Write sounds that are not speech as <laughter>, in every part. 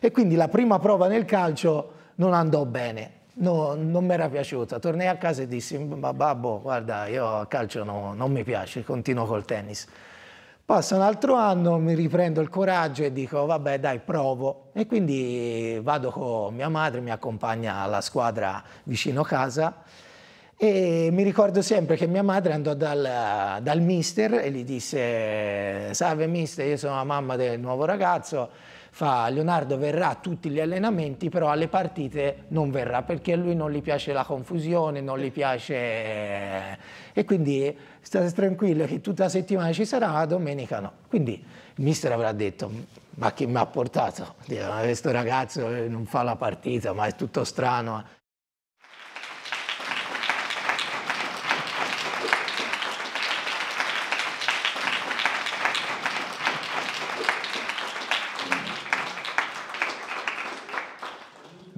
E quindi la prima prova nel calcio non andò bene. No, non mi era piaciuta. Tornai a casa e dissi, ma babbo, guarda, io a calcio no, non mi piace, continuo col tennis. Passa un altro anno, mi riprendo il coraggio e dico, vabbè dai, provo. E quindi vado con mia madre, mi accompagna alla squadra vicino casa e mi ricordo sempre che mia madre andò dal, dal mister e gli disse, salve mister, io sono la mamma del nuovo ragazzo, fa Leonardo verrà a tutti gli allenamenti, però alle partite non verrà perché a lui non gli piace la confusione, non gli piace... Eh. E quindi state tranquilli che tutta la settimana ci sarà, la domenica no. Quindi il mister avrà detto, ma chi mi ha portato? Questo ragazzo non fa la partita, ma è tutto strano.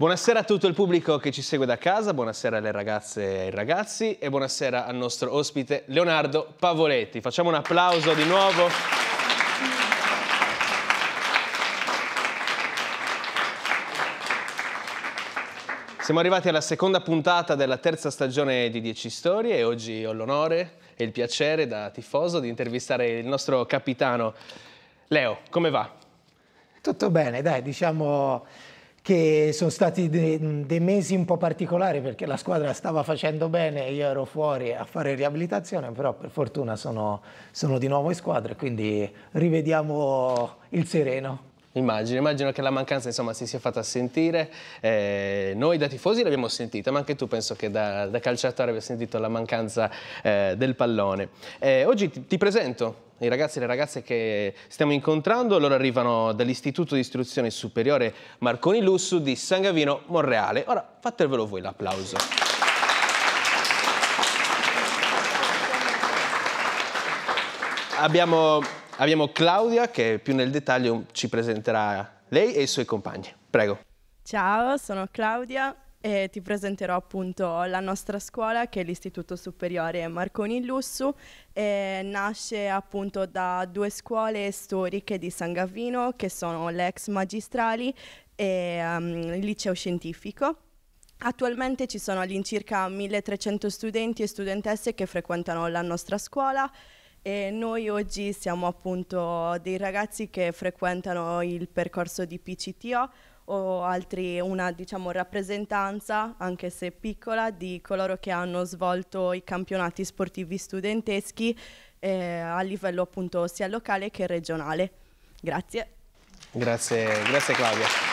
Buonasera a tutto il pubblico che ci segue da casa, buonasera alle ragazze e ai ragazzi e buonasera al nostro ospite Leonardo Pavoletti. Facciamo un applauso di nuovo. Siamo arrivati alla seconda puntata della terza stagione di 10 Storie e oggi ho l'onore e il piacere da tifoso di intervistare il nostro capitano. Leo, come va? Tutto bene, dai, diciamo che sono stati dei, dei mesi un po' particolari perché la squadra stava facendo bene, e io ero fuori a fare riabilitazione, però per fortuna sono, sono di nuovo in squadra e quindi rivediamo il sereno. Immagino, immagino che la mancanza insomma, si sia fatta sentire, eh, noi da tifosi l'abbiamo sentita, ma anche tu penso che da, da calciatore abbia sentito la mancanza eh, del pallone. Eh, oggi ti, ti presento i ragazzi e le ragazze che stiamo incontrando, loro arrivano dall'Istituto di Istruzione Superiore Marconi Lussu di San Gavino, Monreale. Ora fatevelo voi l'applauso. Abbiamo abbiamo Claudia che più nel dettaglio ci presenterà lei e i suoi compagni. Prego. Ciao, sono Claudia e ti presenterò appunto la nostra scuola che è l'Istituto Superiore Marconi Lussu e nasce appunto da due scuole storiche di San Gavino che sono l'ex magistrali e um, il liceo scientifico. Attualmente ci sono all'incirca 1300 studenti e studentesse che frequentano la nostra scuola e noi oggi siamo appunto dei ragazzi che frequentano il percorso di PCTO o altri, una diciamo, rappresentanza, anche se piccola, di coloro che hanno svolto i campionati sportivi studenteschi eh, a livello appunto sia locale che regionale. Grazie. Grazie, grazie Claudia.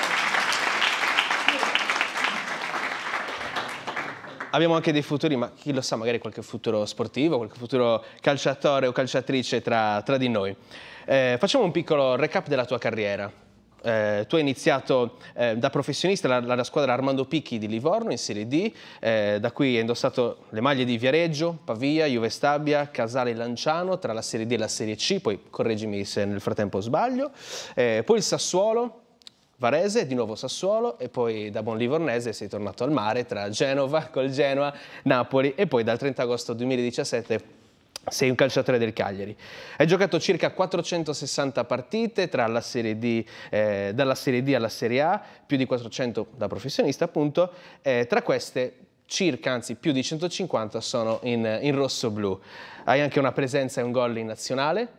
abbiamo anche dei futuri, ma chi lo sa, magari qualche futuro sportivo, qualche futuro calciatore o calciatrice tra, tra di noi. Eh, facciamo un piccolo recap della tua carriera. Eh, tu hai iniziato eh, da professionista la, la, squadra Armando Picchi di Livorno in Serie D, eh, da qui hai indossato le maglie di Viareggio, Pavia, Juve Stabia, Casale Lanciano tra la Serie D e la Serie C, poi correggimi se nel frattempo sbaglio, eh, poi il Sassuolo, Varese, di nuovo Sassuolo e poi da buon livornese sei tornato al mare tra Genova, col Genoa, Napoli e poi dal 30 agosto 2017 sei un calciatore del Cagliari. Hai giocato circa 460 partite serie D, eh, dalla Serie D alla Serie A, più di 400 da professionista appunto, eh, tra queste circa, anzi più di 150 sono in, in rosso-blu. Hai anche una presenza e un gol in nazionale,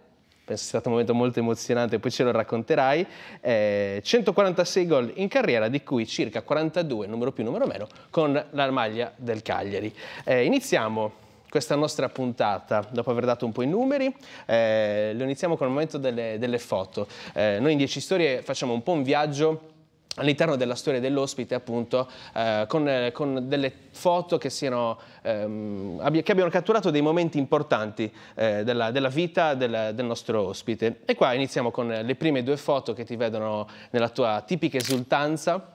penso sia stato un momento molto emozionante, poi ce lo racconterai, eh, 146 gol in carriera, di cui circa 42, numero più, numero meno, con la maglia del Cagliari. Eh, iniziamo questa nostra puntata, dopo aver dato un po' i numeri, eh, lo iniziamo con il momento delle, delle foto. Eh, noi in 10 storie facciamo un po' un viaggio all'interno della storia dell'ospite appunto eh, con, eh, con, delle foto che, siano, ehm, abbia, che, abbiano catturato dei momenti importanti eh, della, della, vita del, del, nostro ospite e qua iniziamo con le prime due foto che ti vedono nella tua tipica esultanza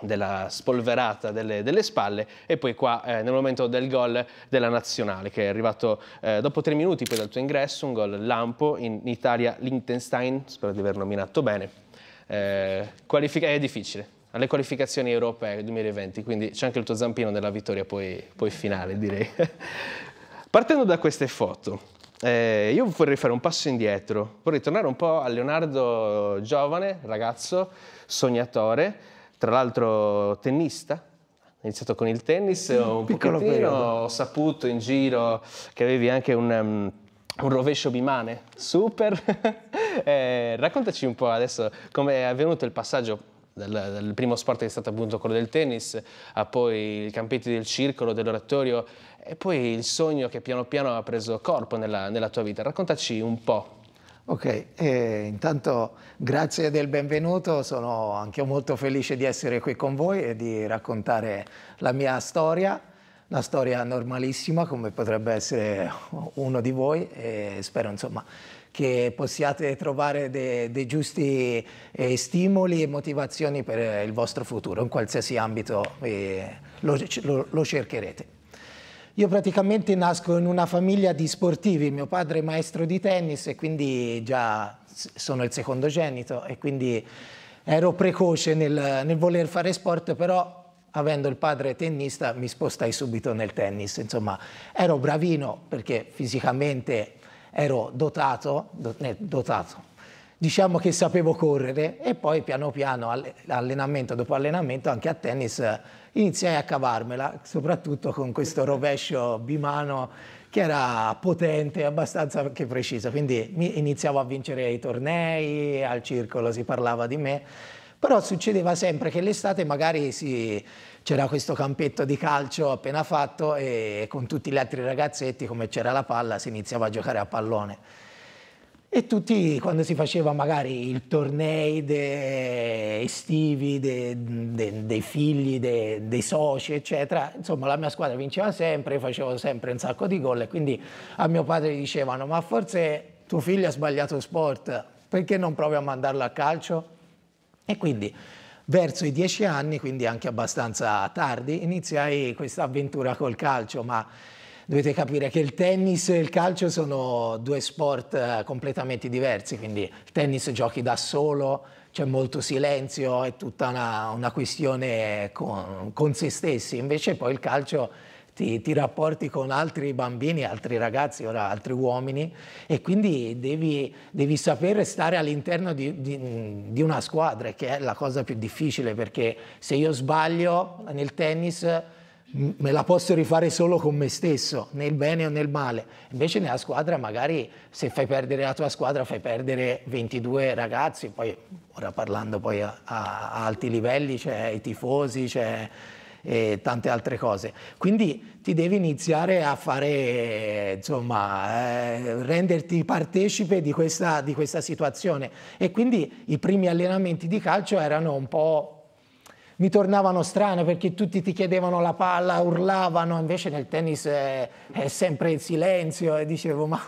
della spolverata delle, delle spalle e poi qua eh, nel momento del gol della nazionale che è arrivato eh, dopo tre minuti poi dal tuo ingresso un gol lampo in Italia Lichtenstein spero di aver nominato bene eh, è difficile, alle qualificazioni europee 2020, quindi c'è anche il tuo zampino nella vittoria poi, poi finale, direi. <laughs> Partendo da queste foto, eh, io vorrei fare un passo indietro, vorrei tornare un po' a Leonardo giovane, ragazzo, sognatore, tra l'altro tennista, ho iniziato con il tennis, mm, un, piccolo pochettino, periodo. ho saputo in giro che avevi anche un... Um, un rovescio bimane, super. <laughs> eh, raccontaci un po' adesso come è avvenuto il passaggio dal, dal, primo sport che è stato appunto quello del tennis, a poi i campetti del circolo, dell'oratorio e poi il sogno che piano piano ha preso corpo nella, nella tua vita. Raccontaci un po'. Ok, eh, intanto grazie del benvenuto, sono anche io molto felice di essere qui con voi e di raccontare la mia storia una storia normalissima come potrebbe essere uno di voi e spero insomma che possiate trovare dei de giusti eh, stimoli e motivazioni per il vostro futuro, in qualsiasi ambito eh, lo, lo, lo cercherete. Io praticamente nasco in una famiglia di sportivi, mio padre è maestro di tennis e quindi già sono il secondogenito e quindi ero precoce nel, nel voler fare sport, però avendo il padre tennista mi spostai subito nel tennis, insomma ero bravino perché fisicamente ero dotato, dotato, diciamo che sapevo correre e poi piano piano allenamento dopo allenamento anche a tennis iniziai a cavarmela, soprattutto con questo rovescio bimano che era potente, abbastanza anche preciso, quindi iniziavo a vincere i tornei, al circolo si parlava di me però succedeva sempre che l'estate magari c'era questo campetto di calcio appena fatto e con tutti gli altri ragazzetti, come c'era la palla, si iniziava a giocare a pallone. E tutti, quando si faceva magari il torneo estivi dei de, de figli, de, dei soci, eccetera, insomma la mia squadra vinceva sempre, facevo sempre un sacco di gol e quindi a mio padre dicevano ma forse tuo figlio ha sbagliato sport, perché non provi a mandarlo a calcio? E quindi verso i dieci anni, quindi anche abbastanza tardi, iniziai questa avventura col calcio, ma dovete capire che il tennis e il calcio sono due sport eh, completamente diversi, quindi il tennis giochi da solo, c'è molto silenzio, è tutta una, una questione con, con, se stessi, invece poi il calcio ti, ti rapporti con altri bambini, altri ragazzi, ora, altri uomini e quindi devi, devi sapere stare all'interno di, di, di una squadra che è la cosa più difficile perché se io sbaglio nel tennis me la posso rifare solo con me stesso, nel bene o nel male. Invece nella squadra magari se fai perdere la tua squadra fai perdere 22 ragazzi, poi ora parlando poi a, a alti livelli c'è i tifosi, c'è e tante altre cose. Quindi ti devi iniziare a fare, insomma, eh, renderti partecipe di questa, di questa situazione. E quindi i primi allenamenti di calcio erano un po' mi tornavano strane perché tutti ti chiedevano la palla, urlavano, invece nel tennis è, è sempre il silenzio e dicevo ma...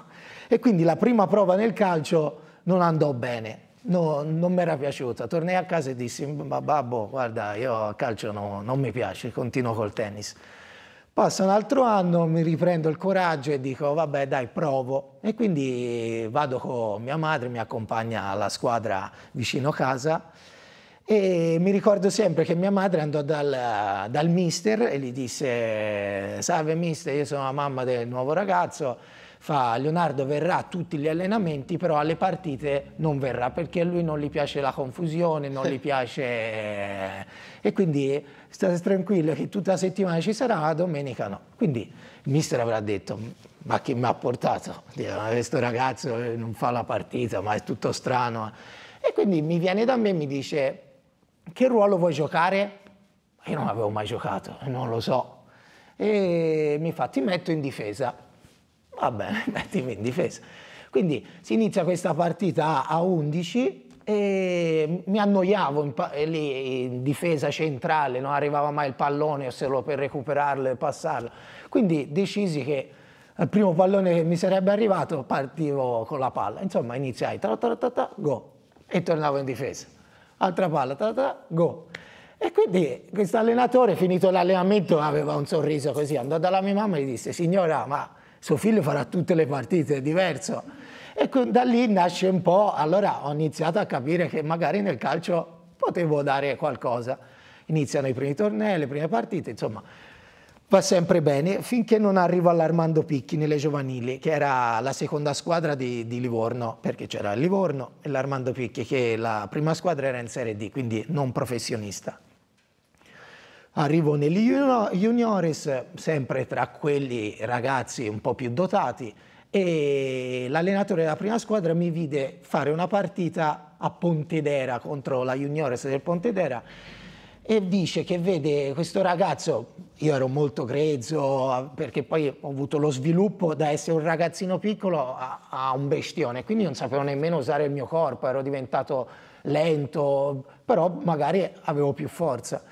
E quindi la prima prova nel calcio non andò bene. No, non mi era piaciuta. Tornai a casa e dissi, ma babbo, guarda, io a calcio no, non mi piace, continuo col tennis. Passa un altro anno, mi riprendo il coraggio e dico, vabbè dai, provo. E quindi vado con mia madre, mi accompagna alla squadra vicino casa e mi ricordo sempre che mia madre andò dal, dal mister e gli disse, salve mister, io sono la mamma del nuovo ragazzo, fa Leonardo verrà a tutti gli allenamenti, però alle partite non verrà perché a lui non gli piace la confusione, non gli <laughs> piace... Eh. E quindi state tranquilli che tutta la settimana ci sarà, domenica no. Quindi il mister avrà detto, ma chi mi ha portato? Questo ragazzo non fa la partita, ma è tutto strano. E quindi mi viene da me e mi dice, che ruolo vuoi giocare? Io non avevo mai giocato, non lo so. E mi fa, ti metto in difesa va bene, <laughs> mettimi in difesa. Quindi si inizia questa partita a 11 e mi annoiavo in, eh, lì in difesa centrale, non arrivava mai il pallone solo per recuperarlo e passarlo. Quindi decisi che al primo pallone che mi sarebbe arrivato partivo con la palla. Insomma iniziai, tra tra tra go, e tornavo in difesa. Altra palla, tra tra, go. E quindi questo allenatore, finito l'allenamento, aveva un sorriso così, andò dalla mia mamma e gli disse, signora, ma suo figlio farà tutte le partite, è diverso. E da lì nasce un po', allora ho iniziato a capire che magari nel calcio potevo dare qualcosa. Iniziano i primi tornei, le prime partite, insomma, va sempre bene, finché non arrivo all'Armando Picchi nelle giovanili, che era la seconda squadra di, di Livorno, perché c'era il Livorno e l'Armando Picchi, che la prima squadra era in Serie D, quindi non professionista. Arrivo negli juniores, sempre tra quelli ragazzi un po' più dotati, e l'allenatore della prima squadra mi vide fare una partita a Pontedera contro la juniores del Pontedera e dice che vede questo ragazzo, io ero molto grezzo perché poi ho avuto lo sviluppo da essere un ragazzino piccolo a, a, un bestione, quindi non sapevo nemmeno usare il mio corpo, ero diventato lento, però magari avevo più forza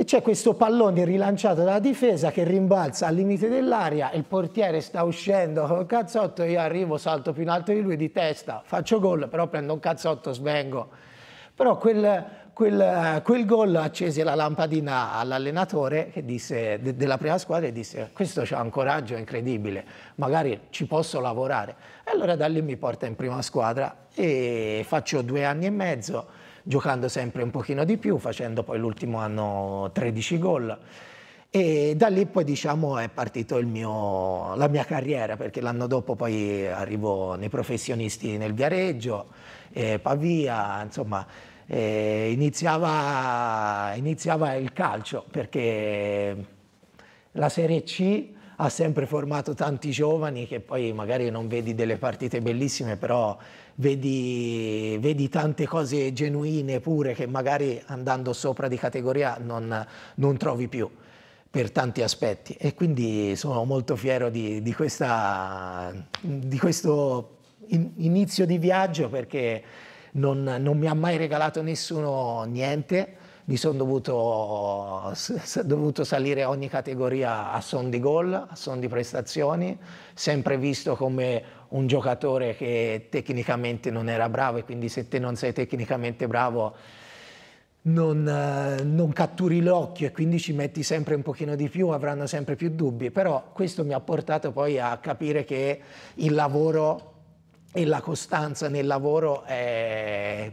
e c'è questo pallone rilanciato dalla difesa che rimbalza al limite dell'aria il portiere sta uscendo col cazzotto, io arrivo, salto più in alto di lui di testa, faccio gol, però prendo un cazzotto, svengo. Però quel, quel, quel gol accese la lampadina all'allenatore de, della prima squadra e disse questo ha un coraggio incredibile, magari ci posso lavorare. E allora da lì mi porta in prima squadra e faccio due anni e mezzo giocando sempre un pochino di più, facendo poi l'ultimo anno 13 gol. E da lì poi diciamo è partita la mia carriera, perché l'anno dopo poi arrivo nei professionisti nel Viareggio, eh, Pavia, insomma eh, iniziava, iniziava il calcio, perché la Serie C ha sempre formato tanti giovani che poi magari non vedi delle partite bellissime, però vedi, vedi tante cose genuine pure che magari andando sopra di categoria non, non trovi più per tanti aspetti e quindi sono molto fiero di, di, questa, di questo inizio di viaggio perché non, non mi ha mai regalato nessuno niente mi sono dovuto, dovuto, salire ogni categoria a son di gol, a son di prestazioni, sempre visto come un giocatore che tecnicamente non era bravo e quindi se te non sei tecnicamente bravo non, non catturi l'occhio e quindi ci metti sempre un pochino di più, avranno sempre più dubbi, però questo mi ha portato poi a capire che il lavoro e la costanza nel lavoro è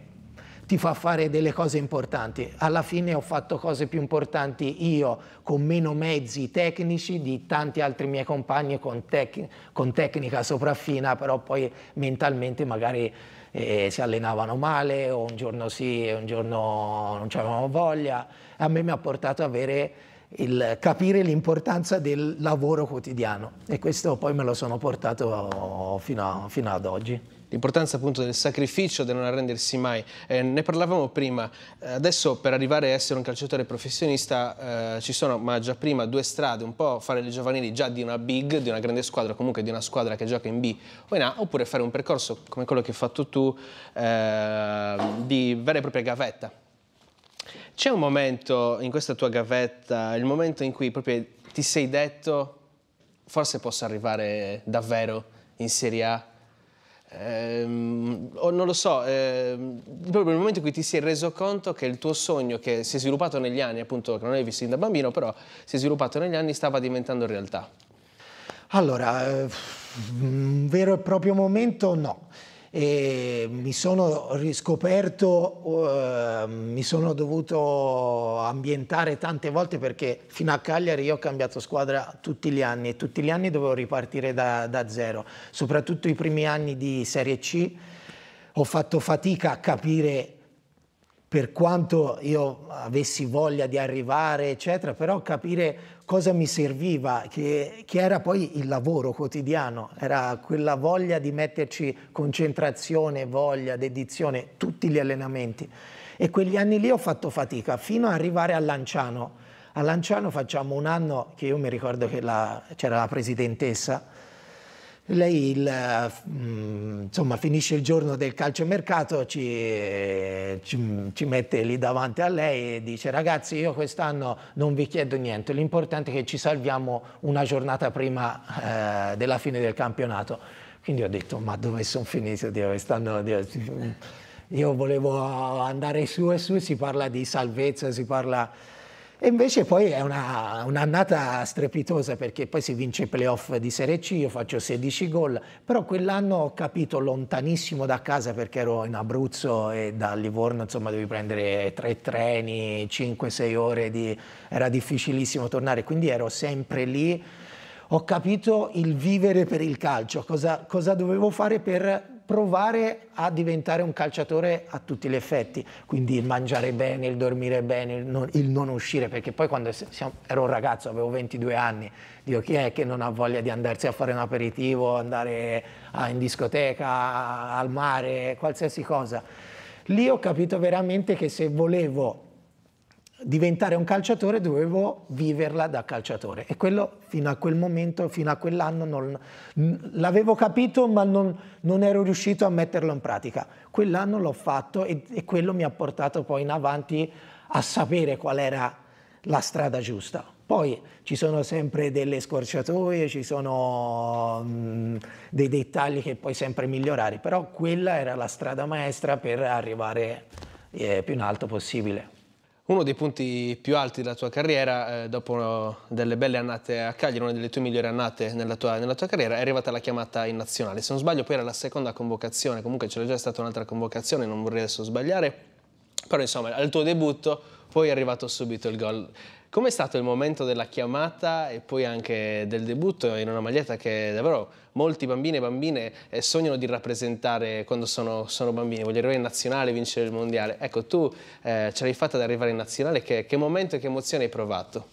ti fa fare delle cose importanti. Alla fine ho fatto cose più importanti io con meno mezzi tecnici di tanti altri miei compagni con, tec con tecnica sopraffina, però poi mentalmente magari eh, si allenavano male o un giorno sì e un giorno non avevamo voglia. A me mi ha portato a avere il capire l'importanza del lavoro quotidiano e questo poi me lo sono portato fino, a, fino ad oggi l'importanza appunto del sacrificio, del non arrendersi mai. Eh, ne parlavamo prima, eh, adesso per arrivare a essere un calciatore professionista eh, ci sono, ma già prima, due strade, un po' fare le giovanili già di una big, di una grande squadra, comunque di una squadra che gioca in B o in A, oppure fare un percorso come quello che hai fatto tu eh, di vera e propria gavetta. C'è un momento in questa tua gavetta, il momento in cui proprio ti sei detto forse posso arrivare davvero in Serie A ehm, o non lo so, ehm, proprio nel momento in cui ti sei reso conto che il tuo sogno che si è sviluppato negli anni, appunto che non hai visto da bambino, però si è sviluppato negli anni, stava diventando realtà? Allora, eh, un vero e proprio momento no e mi sono riscoperto, eh, mi sono dovuto ambientare tante volte perché fino a Cagliari io ho cambiato squadra tutti gli anni e tutti gli anni dovevo ripartire da, da zero, soprattutto i primi anni di Serie C ho fatto fatica a capire per quanto io avessi voglia di arrivare, eccetera, però capire cosa mi serviva, che, che, era poi il lavoro quotidiano, era quella voglia di metterci concentrazione, voglia, dedizione, tutti gli allenamenti. E quegli anni lì ho fatto fatica, fino ad arrivare a Lanciano. A Lanciano facciamo un anno che io mi ricordo che c'era la presidentessa, lei il, mm, insomma, finisce il giorno del calciomercato, ci, ci, ci mette lì davanti a lei e dice ragazzi io quest'anno non vi chiedo niente, l'importante è che ci salviamo una giornata prima eh, della fine del campionato. Quindi ho detto ma dove sono finito? Dio, quest'anno, Dio, mm, io volevo andare su e su, si parla di salvezza, si parla e invece poi è una, un'annata strepitosa perché poi si vince i playoff di Serie C, io faccio 16 gol, però quell'anno ho capito lontanissimo da casa perché ero in Abruzzo e da Livorno insomma devi prendere tre treni, 5-6 ore, di, era difficilissimo tornare, quindi ero sempre lì ho capito il vivere per il calcio, cosa, cosa, dovevo fare per provare a diventare un calciatore a tutti gli effetti, quindi il mangiare bene, il dormire bene, il non, il non uscire, perché poi quando siamo, ero un ragazzo, avevo 22 anni, dico chi è che non ha voglia di andarsi a fare un aperitivo, andare a, in discoteca, al mare, qualsiasi cosa. Lì ho capito veramente che se volevo diventare un calciatore dovevo viverla da calciatore e quello fino a quel momento, fino a quell'anno l'avevo capito ma non, non, ero riuscito a metterlo in pratica. Quell'anno l'ho fatto e, e, quello mi ha portato poi in avanti a sapere qual era la strada giusta. Poi ci sono sempre delle scorciatoie, ci sono mh, dei dettagli che puoi sempre migliorare, però quella era la strada maestra per arrivare eh, più in alto possibile. Uno dei punti più alti della tua carriera, eh, dopo delle belle annate a Cagliari, una delle tue migliori annate nella tua, nella tua, carriera, è arrivata la chiamata in nazionale. Se non sbaglio poi era la seconda convocazione, comunque c'era già stata un'altra convocazione, non vorrei adesso sbagliare, però insomma al tuo debutto poi è arrivato subito il gol. Com'è stato il momento della chiamata e poi anche del debutto in una maglietta che davvero molti bambini e bambine eh, sognano di rappresentare quando sono, sono bambini, vogliono arrivare in nazionale e vincere il mondiale. Ecco, tu eh, ce l'hai fatta ad arrivare in nazionale, che, che momento e che emozione hai provato?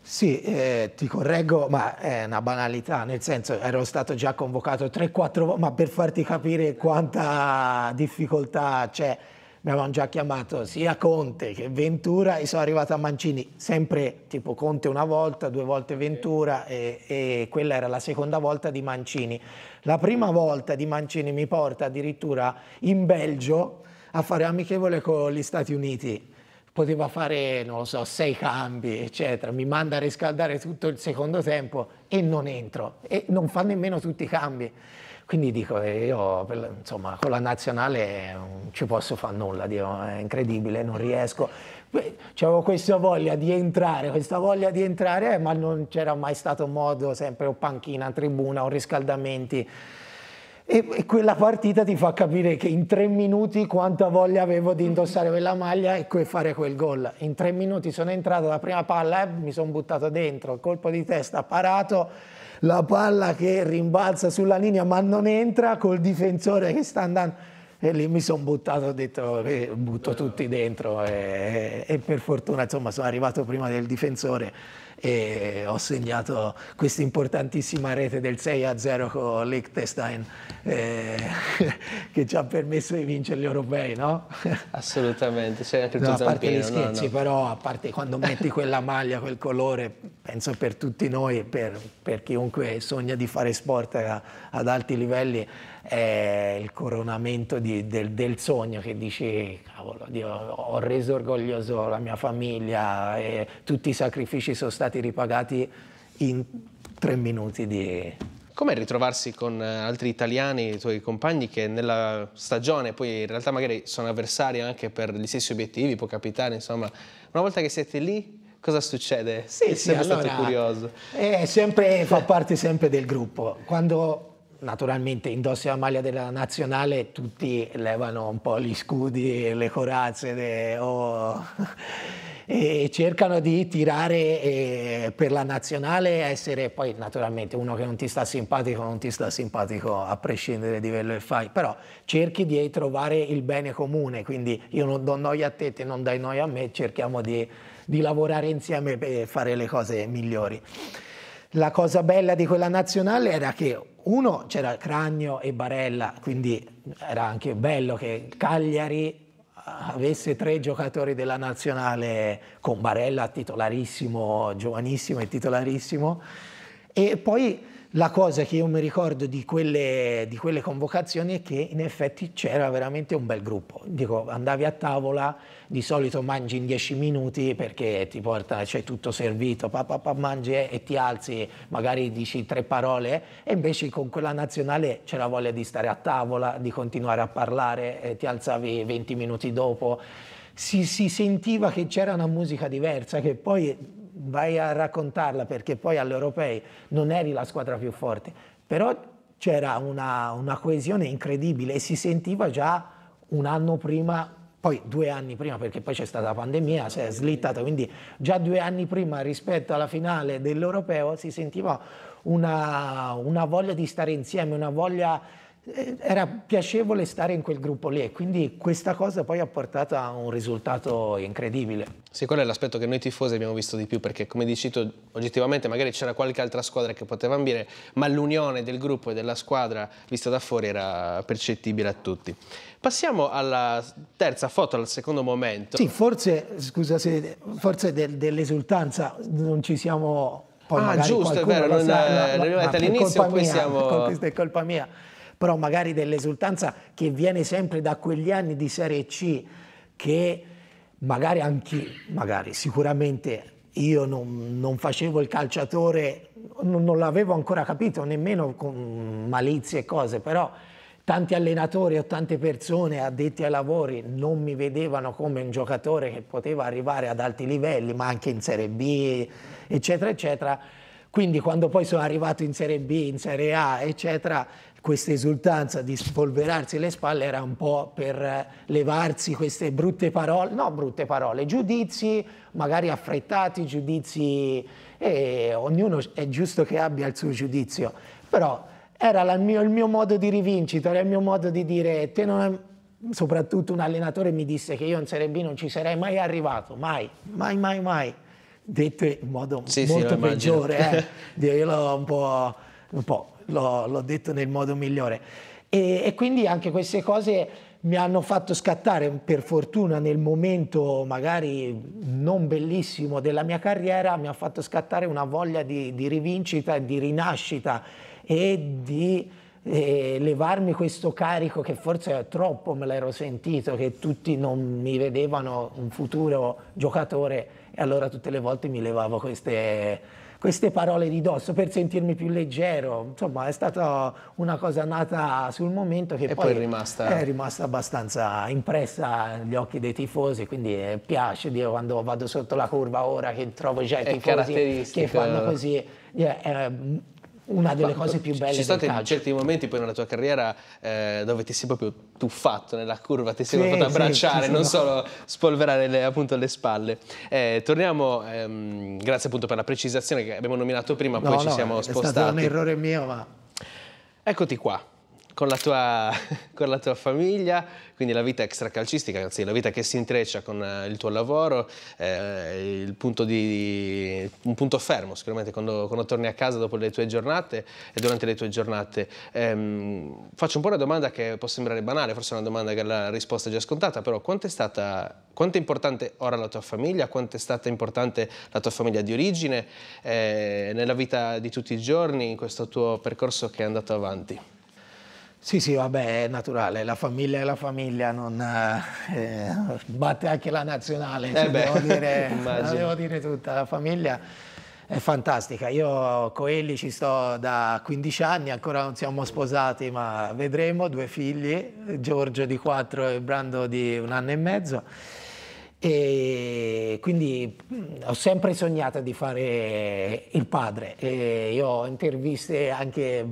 Sì, eh, ti correggo, ma è una banalità, nel senso ero stato già convocato 3-4 volte, ma per farti capire quanta difficoltà c'è mi avevano già chiamato sia Conte che Ventura e sono arrivato a Mancini, sempre tipo Conte una volta, due volte Ventura e, e quella era la seconda volta di Mancini. La prima volta di Mancini mi porta addirittura in Belgio a fare amichevole con gli Stati Uniti poteva fare, non lo so, sei cambi, eccetera, mi manda a riscaldare tutto il secondo tempo e non entro e non fa nemmeno tutti i cambi. Quindi dico, eh, io per, insomma, con la nazionale non ci posso fare nulla, dico, è incredibile, non riesco. C'avevo questa voglia di entrare, questa voglia di entrare, eh, ma non c'era mai stato modo, sempre o panchina, tribuna o riscaldamenti. E, e, quella partita ti fa capire che in tre minuti quanta voglia avevo di indossare quella maglia e fare quel gol. In tre minuti sono entrato, la prima palla eh, mi sono buttato dentro, colpo di testa parato la palla che rimbalza sulla linea ma non entra col difensore che sta andando e lì mi sono buttato, ho detto eh, butto tutti dentro e, e per fortuna insomma sono arrivato prima del difensore e ho segnato questa importantissima rete del 6 a 0 con Liechtenstein eh, <laughs> che ci ha permesso di vincere gli europei, no? <laughs> Assolutamente, c'è anche il no, tuo A parte zampino, gli scherzi, no, no. però a parte quando metti quella maglia, quel colore, penso per tutti noi per, per chiunque sogna di fare sport ad alti livelli è il coronamento di, del, del, sogno che dici, cavolo, Dio, ho reso orgoglioso la mia famiglia e tutti i sacrifici sono stati ripagati in tre minuti di... Com'è ritrovarsi con eh, altri italiani, i tuoi compagni, che nella stagione poi in realtà magari sono avversari anche per gli stessi obiettivi, può capitare, insomma. Una volta che siete lì, cosa succede? Sì, sì, sempre allora, stato curioso. È sempre, fa parte sempre del gruppo. Quando naturalmente indossi la maglia della nazionale, tutti levano un po' gli scudi, le corazze de, oh, <laughs> e cercano di tirare eh, per la nazionale, essere poi naturalmente uno che non ti sta simpatico, non ti sta simpatico a prescindere di quello che fai, però cerchi di trovare il bene comune, quindi io non do noia a te, te non dai noia a me, cerchiamo di, di lavorare insieme per fare le cose migliori. La cosa bella di quella nazionale era che uno c'era Cragno e Barella, quindi era anche bello che Cagliari eh, avesse tre giocatori della nazionale con Barella titolarissimo, giovanissimo e titolarissimo. E poi la cosa che io mi ricordo di quelle, di quelle convocazioni è che in effetti c'era veramente un bel gruppo. Dico, andavi a tavola, di solito mangi in dieci minuti perché ti porta, c'è cioè, tutto servito, pa, pa, pa, mangi e ti alzi, magari dici tre parole, e invece con quella nazionale c'era voglia di stare a tavola, di continuare a parlare, ti alzavi 20 minuti dopo. Si, si sentiva che c'era una musica diversa che poi vai a raccontarla perché poi all'Europei non eri la squadra più forte, però c'era una, una coesione incredibile e si sentiva già un anno prima poi due anni prima, perché poi c'è stata la pandemia, si è slittata, quindi già due anni prima rispetto alla finale dell'Europeo si sentiva una, una voglia di stare insieme, una voglia eh, era piacevole stare in quel gruppo lì e quindi questa cosa poi ha portato a un risultato incredibile. Sì, quello è l'aspetto che noi tifosi abbiamo visto di più perché come dici tu, oggettivamente magari c'era qualche altra squadra che poteva ambire, ma l'unione del gruppo e della squadra vista da fuori era percettibile a tutti. Passiamo alla terza foto, al secondo momento. Sì, forse, scusa se, forse del, dell'esultanza non ci siamo... Poi ah, giusto, è vero, non, sa, la, la, la, all'inizio poi mia, siamo... <laughs> È colpa mia però magari dell'esultanza che viene sempre da quegli anni di Serie C che magari anche, magari sicuramente io non, non facevo il calciatore, non, non, l'avevo ancora capito nemmeno con malizie e cose, però tanti allenatori o tante persone addetti ai lavori non mi vedevano come un giocatore che poteva arrivare ad alti livelli, ma anche in Serie B, eccetera, eccetera. Quindi quando poi sono arrivato in Serie B, in Serie A, eccetera, questa esultanza di spolverarsi le spalle era un po' per eh, levarsi queste brutte parole, no brutte parole, giudizi magari affrettati, giudizi, eh, ognuno è giusto che abbia il suo giudizio, però era la, il, mio, il mio modo di rivincita, era il mio modo di dire, te non hai, soprattutto un allenatore mi disse che io in Serie B non ci sarei mai arrivato, mai, mai, mai, mai. Detto in modo sì, molto sì, peggiore, eh. <laughs> io l'ho un po', un po' l'ho, l'ho detto nel modo migliore. E, e quindi anche queste cose mi hanno fatto scattare, per fortuna nel momento magari non bellissimo della mia carriera, mi ha fatto scattare una voglia di, di rivincita, di rinascita e di eh, levarmi questo carico che forse troppo me l'ero sentito, che tutti non mi vedevano un futuro giocatore e allora tutte le volte mi levavo queste queste parole di dosso per sentirmi più leggero. Insomma, è stata una cosa nata sul momento che e poi, poi è, rimasta... è rimasta abbastanza impressa negli occhi dei tifosi, quindi eh, piace Dio, quando vado sotto la curva ora che trovo già i tifosi che fanno così. Eh, eh una delle Ma, cose più belle. Ci sono stati certi momenti poi nella tua carriera eh, dove ti sei proprio tuffato nella curva, ti sei sì, fatto abbracciare, sì, non solo spolverare le, appunto le spalle. Eh, torniamo, ehm, grazie appunto per la precisazione che abbiamo nominato prima, no, poi no, ci siamo è spostati. È stato un errore mio, ma... Eccoti qua con la, tua, <laughs> con la tua famiglia, quindi la vita extracalcistica, anzi la vita che si intreccia con eh, il tuo lavoro, eh, punto di, un punto fermo sicuramente quando, quando, torni a casa dopo le tue giornate e durante le tue giornate. Ehm, faccio un po' una domanda che può sembrare banale, forse è una domanda che la risposta è già scontata, però quanto è stata quanto è importante ora la tua famiglia, quanto è stata importante la tua famiglia di origine eh, nella vita di tutti i giorni, in questo tuo percorso che è andato avanti? Sì, sì, vabbè, è naturale, la famiglia è la famiglia, non, eh, eh batte anche la nazionale, eh beh, devo, dire, <laughs> devo dire tutta, la famiglia è fantastica. Io con Elli ci sto da 15 anni, ancora non siamo sposati, ma vedremo, due figli, Giorgio di 4 e Brando di un anno e mezzo. E quindi mm, ho sempre sognato di fare il padre. E io ho interviste anche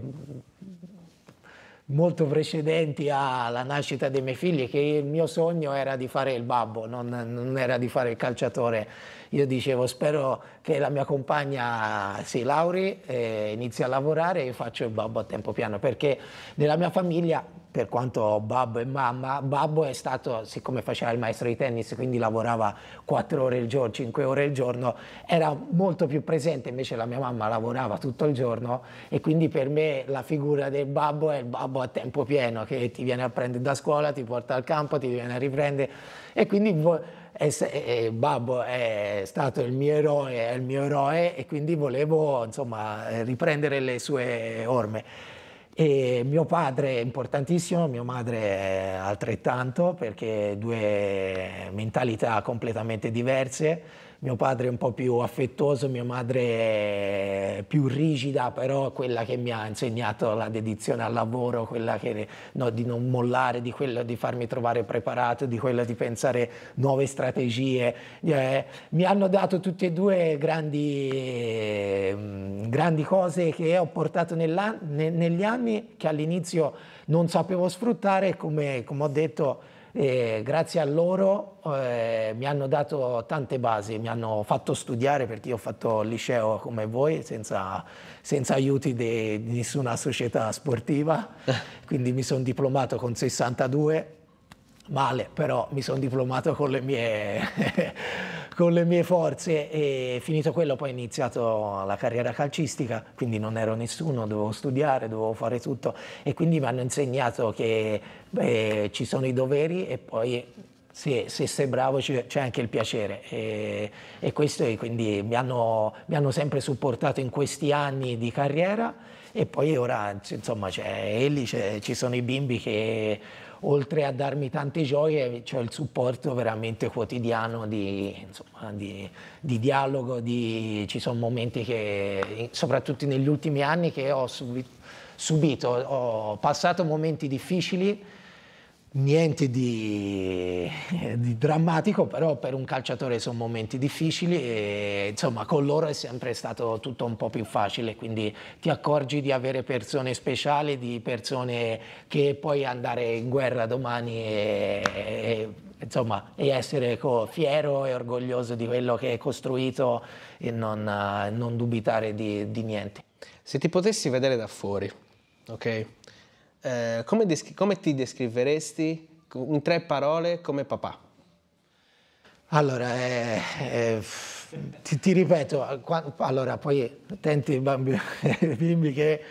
molto precedenti alla nascita dei miei figli, che il mio sogno era di fare il babbo, non, non era di fare il calciatore. Io dicevo spero che la mia compagna si lauri, eh, inizi a lavorare e io faccio il babbo a tempo piano, perché nella mia famiglia per quanto babbo e mamma, babbo è stato, siccome faceva il maestro di tennis, quindi lavorava 4 ore al giorno, 5 ore al giorno, era molto più presente, invece la mia mamma lavorava tutto il giorno e quindi per me la figura del babbo è il babbo a tempo pieno che ti viene a prendere da scuola, ti porta al campo, ti viene a riprendere e quindi e, e, babbo è stato il mio eroe, è il mio eroe e quindi volevo insomma riprendere le sue orme. E mio padre è importantissimo, mia madre altrettanto, perché due mentalità completamente diverse mio padre è un po' più affettuoso, mia madre è più rigida, però quella che mi ha insegnato la dedizione al lavoro, quella che, no, di non mollare, di quello di farmi trovare preparato, di quello di pensare nuove strategie. Eh, mi hanno dato tutte e due grandi, mm, grandi cose che ho portato negli anni che all'inizio non sapevo sfruttare, come, come ho detto e grazie a loro eh, mi hanno dato tante basi, mi hanno fatto studiare perché io ho fatto liceo come voi senza, senza aiuti di nessuna società sportiva, <laughs> quindi mi sono diplomato con 62 male, però mi sono diplomato con le, mie, <laughs> con le mie forze e finito quello poi ho iniziato la carriera calcistica, quindi non ero nessuno, dovevo studiare, dovevo fare tutto e quindi mi hanno insegnato che beh, ci sono i doveri e poi se, se sei bravo c'è anche il piacere e, e questo è, quindi mi hanno, mi hanno sempre supportato in questi anni di carriera e poi ora insomma c'è Elli, ci sono i bimbi che oltre a darmi tante gioie, c'è il supporto veramente quotidiano di, insomma, di, di dialogo, di, ci sono momenti che, soprattutto negli ultimi anni, che ho subito, subito ho passato momenti difficili Niente di, eh, di, drammatico, però per un calciatore sono momenti difficili e insomma con loro è sempre stato tutto un po' più facile, quindi ti accorgi di avere persone speciali, di persone che puoi andare in guerra domani e, e insomma, e essere fiero e orgoglioso di quello che hai costruito e non, eh, non dubitare di, di niente. Se ti potessi vedere da fuori, ok? Eh, come, descri- come, ti descriveresti in tre parole come papà? Allora, eh, eh, ti, ti, ripeto, quando, allora poi attenti ai bambini, <laughs> bimbi che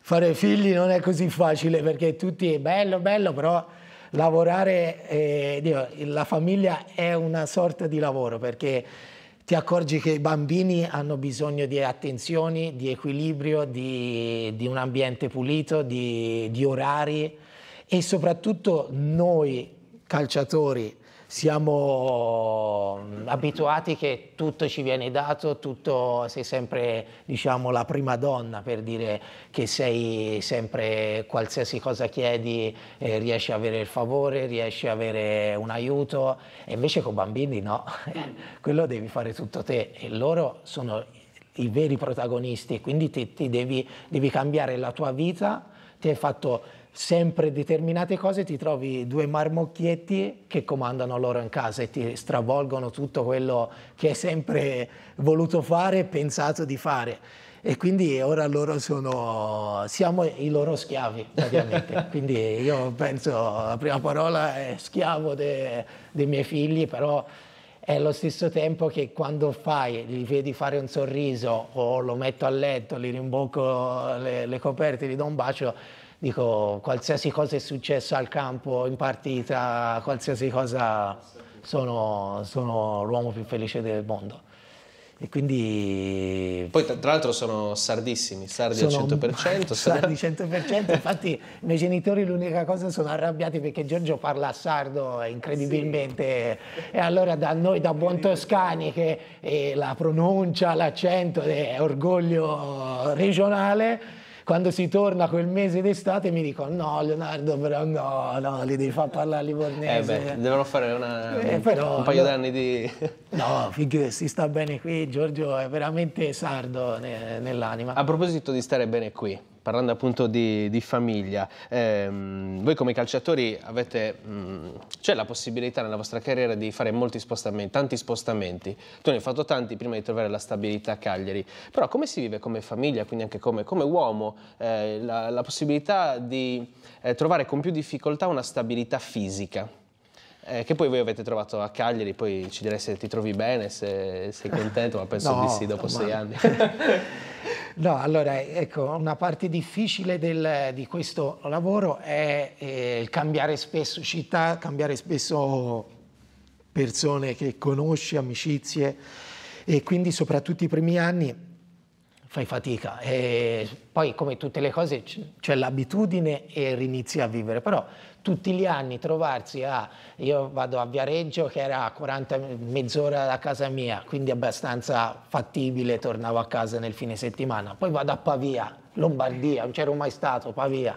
fare figli non è così facile perché tutti è bello, bello, però lavorare, eh, Dio, la famiglia è una sorta di lavoro perché ti accorgi che i bambini hanno bisogno di attenzioni, di equilibrio, di, di un ambiente pulito, di, di orari e soprattutto noi calciatori siamo abituati che tutto ci viene dato, tutto, sei sempre diciamo, la prima donna per dire che sei sempre qualsiasi cosa chiedi eh, riesci a avere il favore, riesci a avere un aiuto e invece con bambini no, <laughs> quello devi fare tutto te e loro sono i veri protagonisti, quindi ti, ti devi, devi cambiare la tua vita, ti hai fatto sempre determinate cose, ti trovi due marmocchietti che comandano loro in casa e ti stravolgono tutto quello che hai sempre voluto fare e pensato di fare. E quindi ora loro sono, siamo i loro schiavi ovviamente. <laughs> quindi io penso, la prima parola è schiavo de, dei miei figli, però è allo stesso tempo che quando fai, li vedi fare un sorriso o lo metto a letto, li rimbocco le, le coperte, gli do un bacio, dico, qualsiasi cosa è successo al campo, in partita, qualsiasi cosa, sono, sono l'uomo più felice del mondo. E quindi... Poi tra l'altro sono sardissimi, sardi al 100%. <laughs> Sardi 100%, infatti i miei genitori l'unica cosa sono arrabbiati perché Giorgio parla sardo incredibilmente sì. e allora da noi, da buon toscani, che eh, la pronuncia, l'accento è orgoglio regionale, quando si torna quel mese d'estate mi dicono no Leonardo però no, no, li devi far parlare livornese. Eh beh, devono fare una, eh, però, un paio no, d'anni di... No, figurati, si sta bene qui, Giorgio è veramente sardo ne, nell'anima. A proposito di stare bene qui, parlando appunto di, di famiglia, ehm, voi come calciatori avete, mm, c'è la possibilità nella vostra carriera di fare molti spostamenti, tanti spostamenti, tu ne hai fatto tanti prima di trovare la stabilità a Cagliari, però come si vive come famiglia, quindi anche come, come uomo, eh, la, la, possibilità di eh, trovare con più difficoltà una stabilità fisica? eh, che poi voi avete trovato a Cagliari, poi ci direi se ti trovi bene, se sei contento, ma penso no, di sì dopo ma... sei anni. <laughs> no, allora, ecco, una parte difficile del, di questo lavoro è eh, il cambiare spesso città, cambiare spesso persone che conosci, amicizie, e quindi soprattutto i primi anni fai fatica. E poi come tutte le cose c'è l'abitudine e rinizi a vivere, però tutti gli anni trovarsi a, io vado a Viareggio che era a 40, mezz'ora da casa mia, quindi abbastanza fattibile, tornavo a casa nel fine settimana, poi vado a Pavia, Lombardia, non c'ero mai stato, Pavia.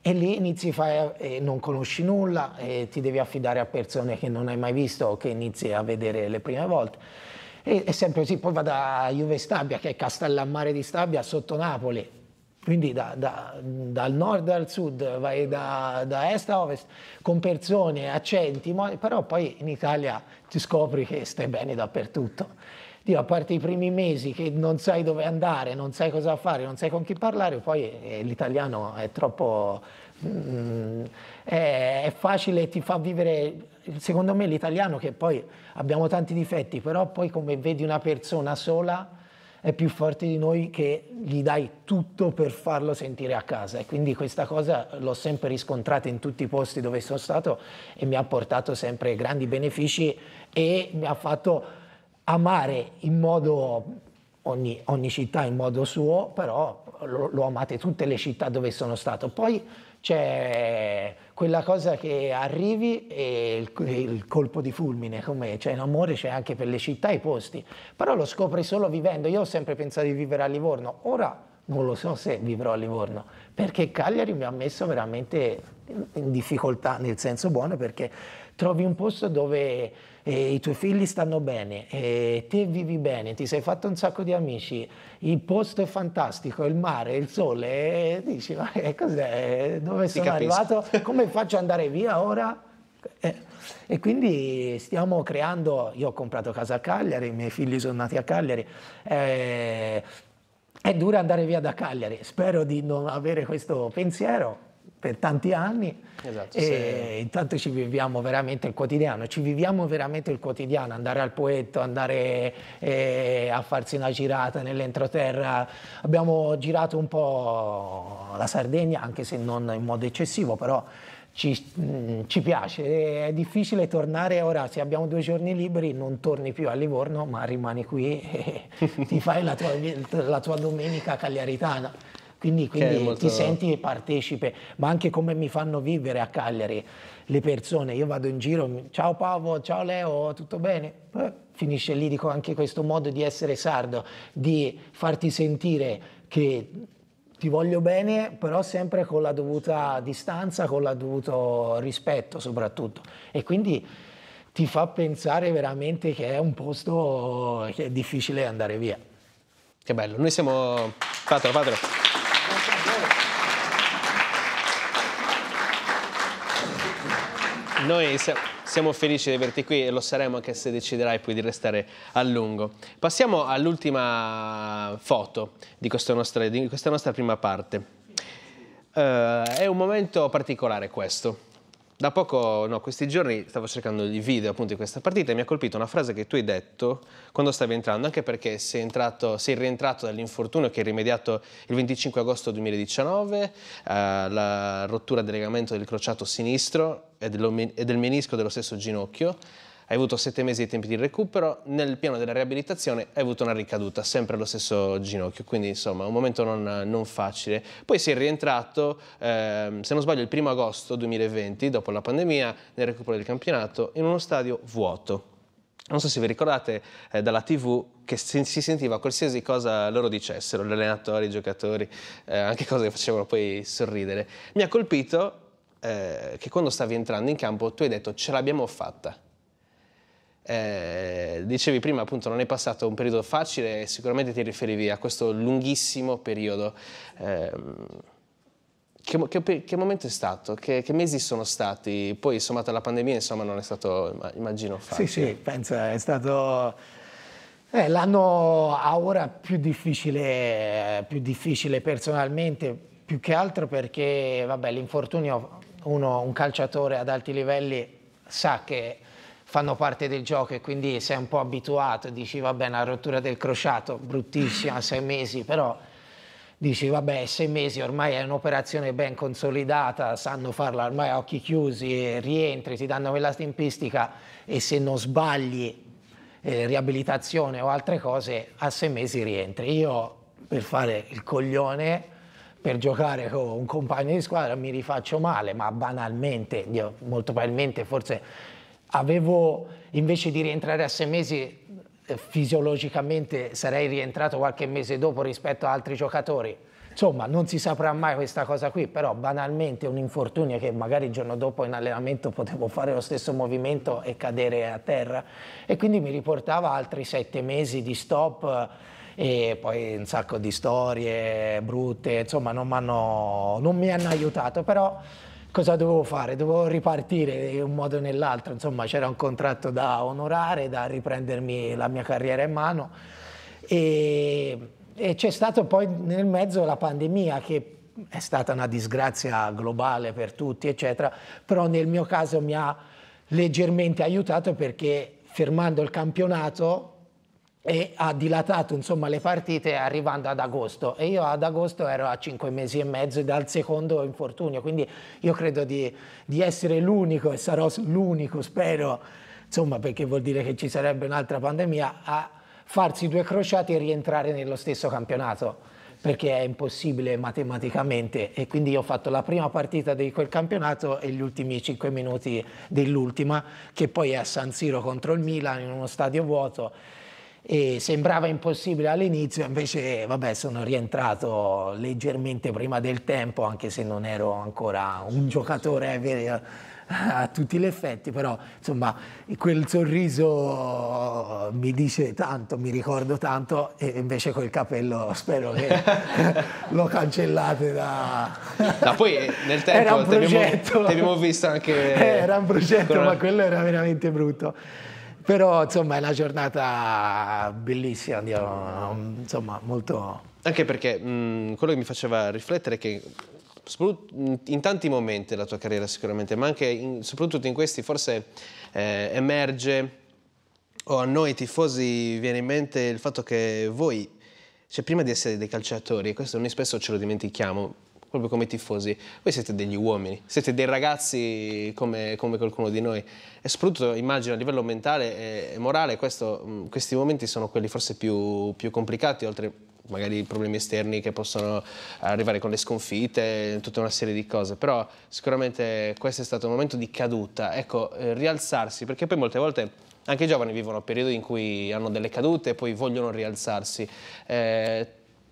E lì inizi a fare, e non conosci nulla, e ti devi affidare a persone che non hai mai visto o che inizi a vedere le prime volte e, è sempre così, poi va da Juve Stabia, che è Castellammare di Stabia, sotto Napoli, quindi da, da, dal nord al sud, vai da, da, est a ovest, con persone, accenti, però poi in Italia ti scopri che stai bene dappertutto. Dio, a parte i primi mesi che non sai dove andare, non sai cosa fare, non sai con chi parlare, poi eh, l'italiano è troppo eh, è, facile ti fa vivere secondo me l'italiano che poi abbiamo tanti difetti, però poi come vedi una persona sola è più forte di noi che gli dai tutto per farlo sentire a casa e quindi questa cosa l'ho sempre riscontrata in tutti i posti dove sono stato e mi ha portato sempre grandi benefici e mi ha fatto amare in modo ogni, ogni città in modo suo, però l'ho amate tutte le città dove sono stato. Poi cioè, quella cosa che arrivi e il, il colpo di fulmine, come cioè, in c'è anche per le città e i posti, però lo scopri solo vivendo. Io ho sempre pensato di vivere a Livorno, ora non lo so se vivrò a Livorno, perché Cagliari mi ha messo veramente in difficoltà, nel senso buono, perché trovi un posto dove eh, i tuoi figli stanno bene, eh, te vivi bene, ti sei fatto un sacco di amici, il posto è fantastico, il mare, il sole, e dici ma che cos'è, dove ti sono capisco. arrivato, <laughs> come faccio ad andare via ora? Eh, e quindi stiamo creando, io ho comprato casa a Cagliari, i miei figli sono nati a Cagliari, eh, è dura andare via da Cagliari, spero di non avere questo pensiero, per tanti anni esatto, e se... intanto ci viviamo veramente il quotidiano, ci viviamo veramente il quotidiano, andare al poetto, andare eh, a farsi una girata nell'entroterra, abbiamo girato un po' la Sardegna anche se non in modo eccessivo però ci, mh, mm, ci piace, è difficile tornare ora, se abbiamo due giorni liberi non torni più a Livorno ma rimani qui e <laughs> ti fai la tua, la tua domenica cagliaritana. Quindi, quindi molto... ti senti partecipe, ma anche come mi fanno vivere a Cagliari le persone. Io vado in giro, ciao Paolo, ciao Leo, tutto bene? Eh, finisce lì, dico anche questo modo di essere sardo, di farti sentire che ti voglio bene, però sempre con la dovuta distanza, con il dovuto rispetto soprattutto. E quindi ti fa pensare veramente che è un posto che è difficile andare via. Che bello, noi siamo... Fatelo, fatelo. Noi siamo felici di averti qui e lo saremo anche se deciderai poi di restare a lungo. Passiamo all'ultima foto di questa, nostra, di questa nostra, prima parte. Uh, è un momento particolare questo. Da poco, no, questi giorni stavo cercando i video appunto di questa partita e mi ha colpito una frase che tu hai detto quando stavi entrando, anche perché sei, entrato, sei rientrato dall'infortunio che hai rimediato il 25 agosto 2019, eh, la rottura del legamento del crociato sinistro, e, del menisco dello stesso ginocchio, hai avuto sette mesi di tempi di recupero, nel piano della riabilitazione hai avuto una ricaduta, sempre allo stesso ginocchio, quindi insomma un momento non, non facile. Poi sei rientrato, ehm, se non sbaglio, il primo agosto 2020, dopo la pandemia, nel recupero del campionato, in uno stadio vuoto. Non so se vi ricordate eh, dalla TV che si, si sentiva qualsiasi cosa loro dicessero, gli allenatori, i giocatori, eh, anche cose che facevano poi sorridere. Mi ha colpito eh, che quando stavi entrando in campo tu hai detto ce l'abbiamo fatta. Eh, dicevi prima appunto non è passato un periodo facile e sicuramente ti riferivi a questo lunghissimo periodo. Eh, che, che, che, momento è stato? Che, che, mesi sono stati? Poi sommato alla pandemia insomma non è stato immagino facile. Sì sì, penso è stato... Eh, l'anno a ora più difficile, più difficile personalmente, più che altro perché l'infortunio uno, un calciatore ad alti livelli sa che fanno parte del gioco e quindi sei un po' abituato, dici vabbè una rottura del crociato, bruttissima, sei mesi, però dici vabbè sei mesi ormai è un'operazione ben consolidata, sanno farla ormai a occhi chiusi, rientri, ti danno quella tempistica e se non sbagli eh, riabilitazione o altre cose a sei mesi rientri. Io per fare il coglione per giocare con un compagno di squadra mi rifaccio male, ma banalmente, io molto probabilmente forse avevo, invece di rientrare a sei mesi, eh, fisiologicamente sarei rientrato qualche mese dopo rispetto ad altri giocatori. Insomma, non si saprà mai questa cosa qui, però banalmente un infortunio che magari il giorno dopo in allenamento potevo fare lo stesso movimento e cadere a terra e quindi mi riportava altri sette mesi di stop e poi un sacco di storie brutte, insomma non, non mi hanno aiutato, però cosa dovevo fare? Dovevo ripartire in un modo o nell'altro, insomma c'era un contratto da onorare, da riprendermi la mia carriera in mano e, e c'è stato poi nel mezzo la pandemia che è stata una disgrazia globale per tutti, eccetera, però nel mio caso mi ha leggermente aiutato perché fermando il campionato e ha dilatato insomma, le partite arrivando ad agosto e io ad agosto ero a 5 mesi e mezzo dal secondo infortunio quindi io credo di, di essere l'unico e sarò l'unico spero insomma perché vuol dire che ci sarebbe un'altra pandemia a farsi due crociati e rientrare nello stesso campionato perché è impossibile matematicamente e quindi io ho fatto la prima partita di quel campionato e gli ultimi 5 minuti dell'ultima che poi è a San Siro contro il Milan in uno stadio vuoto e sembrava impossibile all'inizio, invece vabbè, sono rientrato leggermente prima del tempo, anche se non ero ancora un giocatore vero, a tutti gli effetti, però insomma quel sorriso mi dice tanto, mi ricordo tanto e invece quel capello spero che <laughs> lo cancellate da... No, poi eh, nel tempo era un progetto, abbiamo visto anche... Era un progetto, con... ma quello era veramente brutto. Però insomma è una giornata bellissima, io, insomma molto... Anche perché mh, mm, quello che mi faceva riflettere è che in tanti momenti della tua carriera sicuramente, ma anche in, soprattutto in questi forse eh, emerge o a noi tifosi viene in mente il fatto che voi, cioè prima di essere dei calciatori, e questo noi spesso ce lo dimentichiamo, proprio come tifosi. Voi siete degli uomini, siete dei ragazzi come, come qualcuno di noi e soprattutto immagino a livello mentale e morale questo, mm, questi momenti sono quelli forse più, più complicati, oltre magari i problemi esterni che possono arrivare con le sconfitte, tutta una serie di cose, però sicuramente questo è stato un momento di caduta, ecco, eh, rialzarsi, perché poi molte volte anche i giovani vivono periodi in cui hanno delle cadute e poi vogliono rialzarsi. Eh,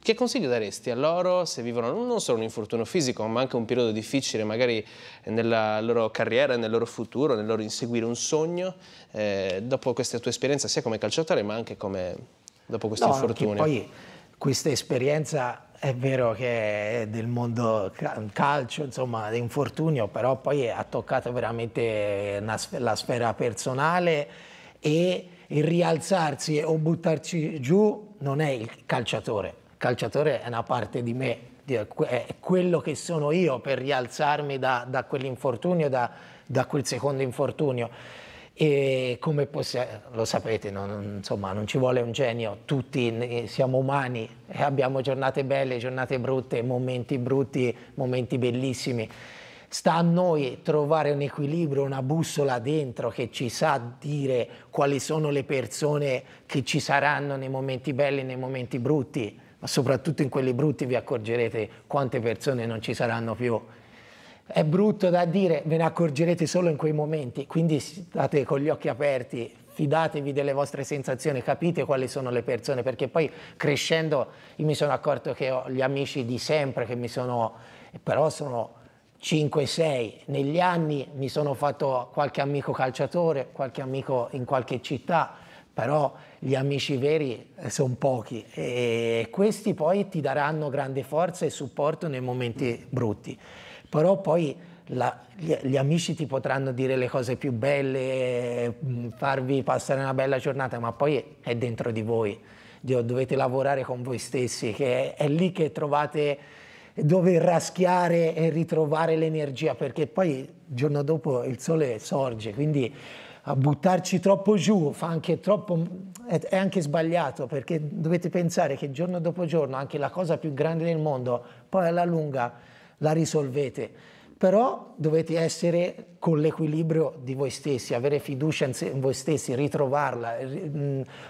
che consiglio daresti a loro se vivono non solo un infortunio fisico, ma anche un periodo difficile, magari eh, nella loro carriera, nel loro futuro, nel loro inseguire un sogno, eh, dopo questa tua esperienza sia come calciatore, ma anche come dopo questo no, infortunio? Poi questa esperienza è vero che è del mondo calcio, insomma, di infortunio, però poi ha toccato veramente la sfera personale e il rialzarsi o buttarci giù non è il calciatore calciatore è una parte di me, è quello che sono io per rialzarmi da, da quell'infortunio, da, da quel secondo infortunio e come possiamo, lo sapete, non, insomma, non ci vuole un genio, tutti siamo umani e abbiamo giornate belle, giornate brutte, momenti brutti, momenti bellissimi. Sta a noi trovare un equilibrio, una bussola dentro che ci sa dire quali sono le persone che ci saranno nei momenti belli e nei momenti brutti ma soprattutto in quelli brutti vi accorgerete quante persone non ci saranno più. È brutto da dire, ve ne accorgerete solo in quei momenti, quindi state con gli occhi aperti, fidatevi delle vostre sensazioni, capite quali sono le persone, perché poi crescendo io mi sono accorto che ho gli amici di sempre che mi sono, però sono 5-6, negli anni mi sono fatto qualche amico calciatore, qualche amico in qualche città, però gli amici veri eh, sono pochi e questi poi ti daranno grande forza e supporto nei momenti brutti. Però poi la, gli, gli, amici ti potranno dire le cose più belle, mm, farvi passare una bella giornata, ma poi è dentro di voi. Dio, dovete lavorare con voi stessi, che è, è lì che trovate dove raschiare e ritrovare l'energia, perché poi il giorno dopo il sole sorge, quindi a buttarci troppo giù, fa anche troppo, è, è anche sbagliato perché dovete pensare che giorno dopo giorno anche la cosa più grande del mondo, poi alla lunga la risolvete. Però dovete essere con l'equilibrio di voi stessi, avere fiducia in voi stessi, ritrovarla,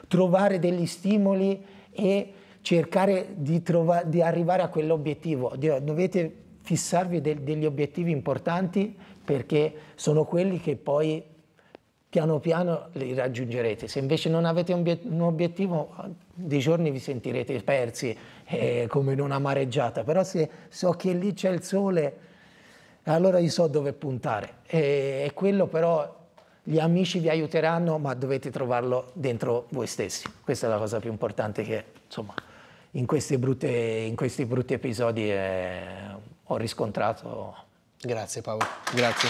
trovare degli stimoli e cercare di, di arrivare a quell'obiettivo. Dovete fissarvi de degli obiettivi importanti perché sono quelli che poi piano piano li raggiungerete. Se invece non avete un obiettivo, di giorni vi sentirete persi eh, come in una mareggiata, però se so che lì c'è il sole, allora io so dove puntare. E, e quello però gli amici vi aiuteranno, ma dovete trovarlo dentro voi stessi. Questa è la cosa più importante che, insomma, in questi brutti, in questi brutti episodi eh, ho riscontrato. Grazie Paolo, grazie.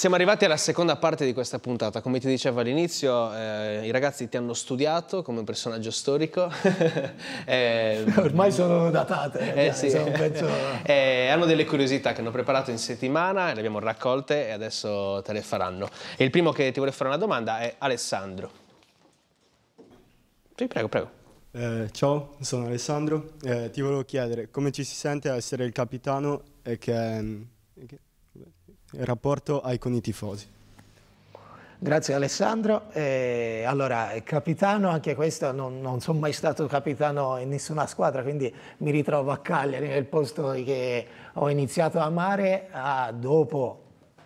Siamo arrivati alla seconda parte di questa puntata. Come ti dicevo all'inizio, eh, i ragazzi ti hanno studiato come personaggio storico. <laughs> eh, Ormai sono datate, eh, sì. sono penso... <laughs> Eh, hanno delle curiosità che hanno preparato in settimana, le abbiamo raccolte e adesso te le faranno. E il primo che ti vuole fare una domanda è Alessandro. Sì, prego, prego. Eh, ciao, sono Alessandro. Eh, ti volevo chiedere come ci si sente a essere il capitano e che, mm, e che il rapporto hai con i tifosi? Grazie Alessandro. Eh, allora, capitano, anche questo, non, non, sono mai stato capitano in nessuna squadra, quindi mi ritrovo a Cagliari, nel posto che ho iniziato a amare, a, dopo,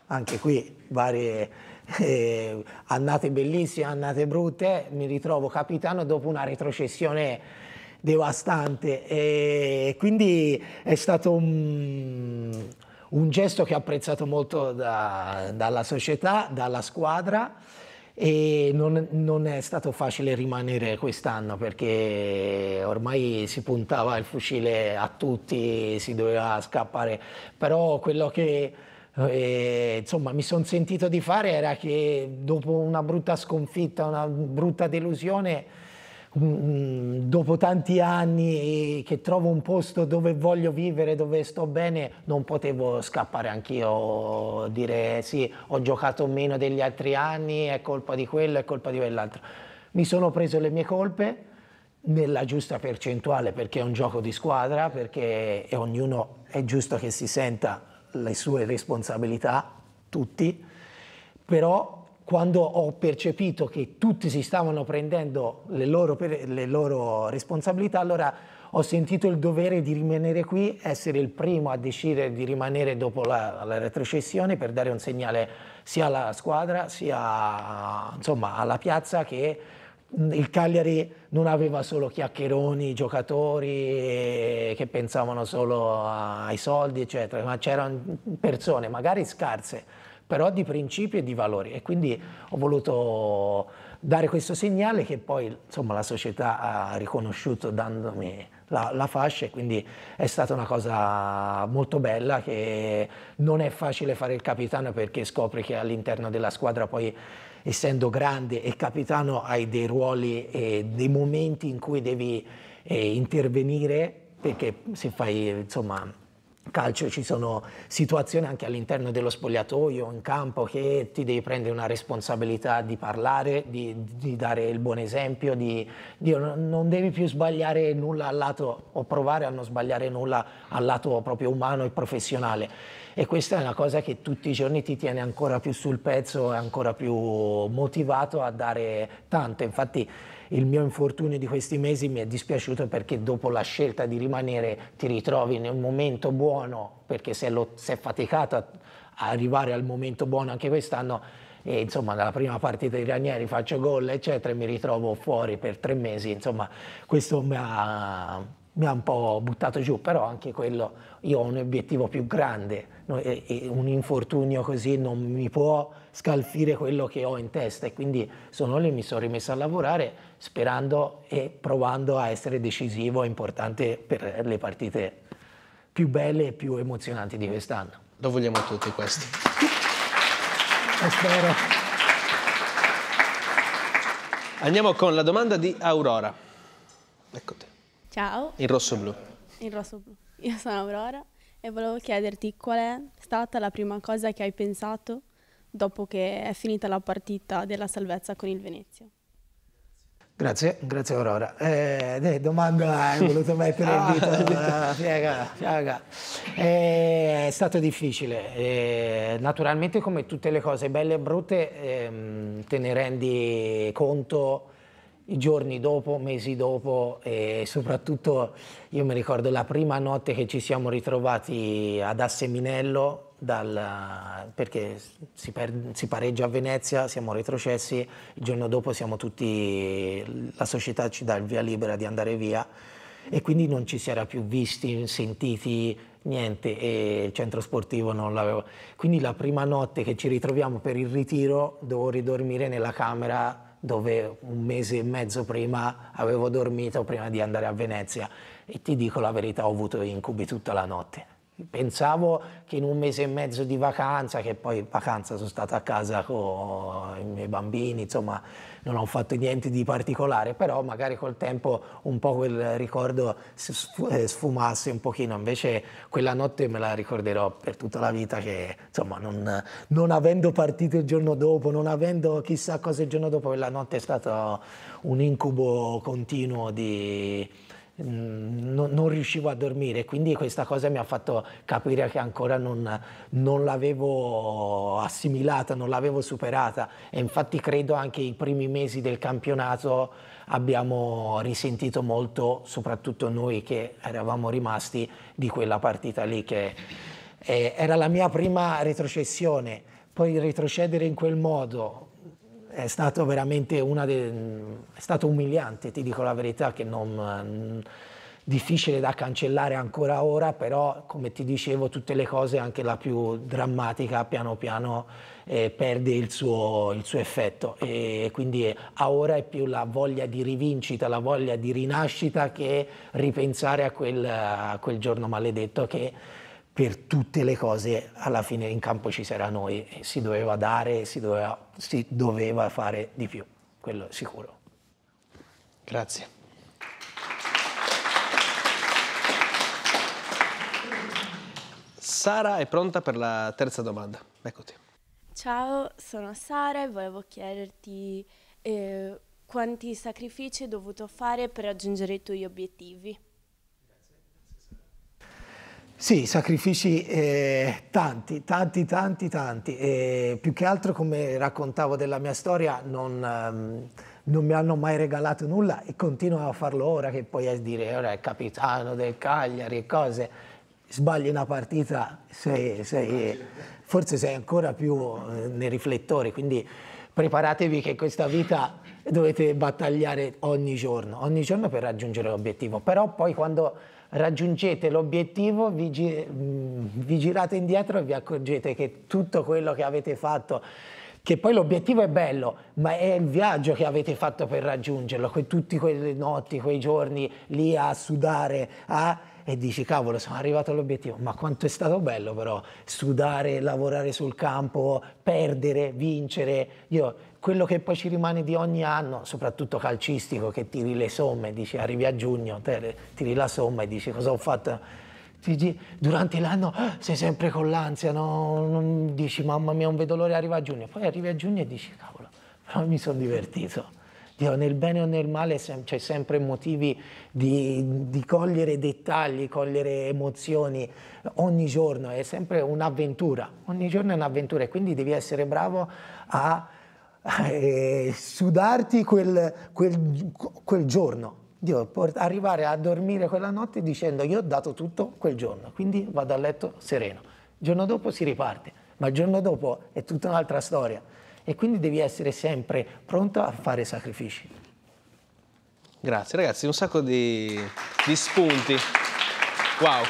anche qui, varie eh, annate bellissime, annate brutte, mi ritrovo capitano dopo una retrocessione devastante. E quindi è stato un, un gesto che ho apprezzato molto da, dalla società, dalla squadra e non, non, è stato facile rimanere quest'anno perché ormai si puntava il fucile a tutti, si doveva scappare, però quello che eh, insomma, mi sono sentito di fare era che dopo una brutta sconfitta, una brutta delusione, Mm, mm, dopo tanti anni che trovo un posto dove voglio vivere, dove sto bene, non potevo scappare anch'io, dire sì, ho giocato meno degli altri anni, è colpa di quello, è colpa di quell'altro. Mi sono preso le mie colpe nella giusta percentuale perché è un gioco di squadra, perché è ognuno è giusto che si senta le sue responsabilità, tutti, però quando ho percepito che tutti si stavano prendendo le loro, le loro, responsabilità, allora ho sentito il dovere di rimanere qui, essere il primo a decidere di rimanere dopo la, la retrocessione per dare un segnale sia alla squadra, sia insomma, alla piazza che il Cagliari non aveva solo chiacchieroni, giocatori eh, che pensavano solo ai soldi, eccetera, ma c'erano persone magari scarse però di principi e di valori. E quindi ho voluto dare questo segnale che poi insomma, la società ha riconosciuto dandomi la, la, fascia e quindi è stata una cosa molto bella che non è facile fare il capitano perché scopri che all'interno della squadra poi essendo grande e capitano hai dei ruoli e dei momenti in cui devi eh, intervenire perché se fai insomma calcio ci sono situazioni anche all'interno dello spogliatoio, in campo, che ti devi prendere una responsabilità di parlare, di, di dare il buon esempio, di, di, non devi più sbagliare nulla al lato o provare a non sbagliare nulla al lato proprio umano e professionale. E questa è una cosa che tutti i giorni ti tiene ancora più sul pezzo e ancora più motivato a dare tanto. Infatti il mio infortunio di questi mesi mi è dispiaciuto perché dopo la scelta di rimanere ti ritrovi nel momento buono, perché se, lo, è faticato a, a arrivare al momento buono anche quest'anno, e insomma dalla prima partita di Ranieri faccio gol eccetera e mi ritrovo fuori per tre mesi insomma questo mi ha, mi ha un po' buttato giù però anche quello io ho un obiettivo più grande no? e, e un infortunio così non mi può scalfire quello che ho in testa e quindi sono lì mi sono rimesso a lavorare sperando e provando a essere decisivo e importante per le partite più belle e più emozionanti di quest'anno. Lo vogliamo tutti questo. Lo spero. Andiamo con la domanda di Aurora. Ecco Ciao. In rosso-blu. In rosso-blu. Io sono Aurora e volevo chiederti qual è stata la prima cosa che hai pensato dopo che è finita la partita della salvezza con il Venezia. Grazie, grazie Aurora. Eh, eh domanda hai voluto <laughs> mettere in vita, ah, eh, piega, piega. Eh, è stato difficile, eh, naturalmente come tutte le cose belle e brutte ehm, te ne rendi conto i giorni dopo, mesi dopo e soprattutto io mi ricordo la prima notte che ci siamo ritrovati ad Asseminello dal, perché si, per, si, pareggia a Venezia, siamo retrocessi, il giorno dopo siamo tutti, la società ci dà il via libera di andare via e quindi non ci si era più visti, sentiti, niente e il centro sportivo non l'aveva. Quindi la prima notte che ci ritroviamo per il ritiro dovevo ridormire nella camera dove un mese e mezzo prima avevo dormito prima di andare a Venezia e ti dico la verità ho avuto incubi tutta la notte. Pensavo che in un mese e mezzo di vacanza, che poi in vacanza sono stato a casa con i miei bambini, insomma non ho fatto niente di particolare, però magari col tempo un po' quel ricordo eh, sfumasse un pochino, invece quella notte me la ricorderò per tutta la vita che insomma non, non avendo partito il giorno dopo, non avendo chissà cosa il giorno dopo, quella notte è stato un incubo continuo di Mm, non, riuscivo a dormire, quindi questa cosa mi ha fatto capire che ancora non, non l'avevo assimilata, non l'avevo superata e infatti credo anche i primi mesi del campionato abbiamo risentito molto, soprattutto noi che eravamo rimasti di quella partita lì che eh, era la mia prima retrocessione, poi retrocedere in quel modo è stato veramente una de, è stato umiliante, ti dico la verità, che non mm, difficile da cancellare ancora ora, però come ti dicevo tutte le cose, anche la più drammatica, piano piano eh, perde il suo, il suo, effetto e quindi eh, ora è più la voglia di rivincita, la voglia di rinascita che ripensare a quel, a quel giorno maledetto che per tutte le cose alla fine in campo ci sarà noi si doveva dare, si doveva, si doveva fare di più, quello sicuro. Grazie. Sara è pronta per la terza domanda. Eccoti. Ciao, sono Sara e volevo chiederti eh, quanti sacrifici hai dovuto fare per raggiungere i tuoi obiettivi. Sì, sacrifici eh, tanti, tanti, tanti, tanti. E più che altro, come raccontavo della mia storia, non, um, non mi hanno mai regalato nulla e continuo a farlo ora che poi a dire ora è capitano del Cagliari e cose. Sbagli una partita, sei, sei, forse sei ancora più eh, nei riflettori, quindi preparatevi che questa vita dovete battagliare ogni giorno, ogni giorno per raggiungere l'obiettivo. Però poi quando raggiungete l'obiettivo, vi, gi mm, vi girate indietro e vi accorgete che tutto quello che avete fatto che poi l'obiettivo è bello, ma è il viaggio che avete fatto per raggiungerlo, que tutte quelle notti, quei giorni lì a sudare, a, e dici cavolo sono arrivato all'obiettivo, ma quanto è stato bello però sudare, lavorare sul campo, perdere, vincere, io quello che poi ci rimane di ogni anno, soprattutto calcistico, che tiri le somme, dici arrivi a giugno, te, tiri la somma e dici cosa ho fatto. durante l'anno ah, sei sempre con l'ansia, no? non dici mamma mia non vedo l'ora, arriva a giugno. Poi arrivi a giugno e dici cavolo, però mi sono divertito. Dio, nel bene o nel male c'è sempre motivi di, di cogliere dettagli, cogliere emozioni ogni giorno, è sempre un'avventura, ogni giorno è un'avventura e quindi devi essere bravo a <laughs> eh, sudarti quel, quel, quel giorno. Dio, arrivare a dormire quella notte dicendo io ho dato tutto quel giorno, quindi vado a letto sereno. Il giorno dopo si riparte, ma il giorno dopo è tutta un'altra storia e quindi devi essere sempre pronto a fare sacrifici. Grazie ragazzi, un sacco di, di spunti. Wow.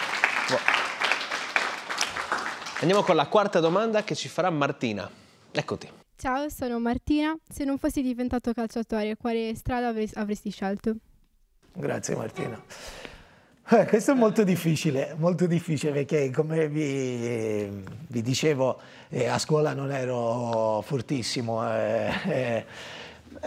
Boh. Andiamo con la quarta domanda che ci farà Martina. Eccoti. Ciao, sono Martina. Se non fossi diventato calciatore, quale strada avresti scelto? Grazie Martina. Eh, questo è molto difficile, molto difficile perché come vi, vi dicevo eh, a scuola non ero fortissimo. Eh, eh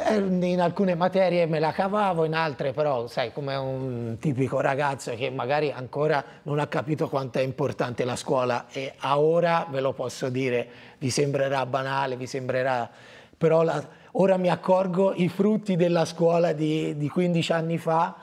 eh, in alcune materie me la cavavo, in altre però, sai, come un tipico ragazzo che magari ancora non ha capito quanto è importante la scuola e a ora ve lo posso dire, vi sembrerà banale, vi sembrerà... però la, ora mi accorgo i frutti della scuola di, di 15 anni fa,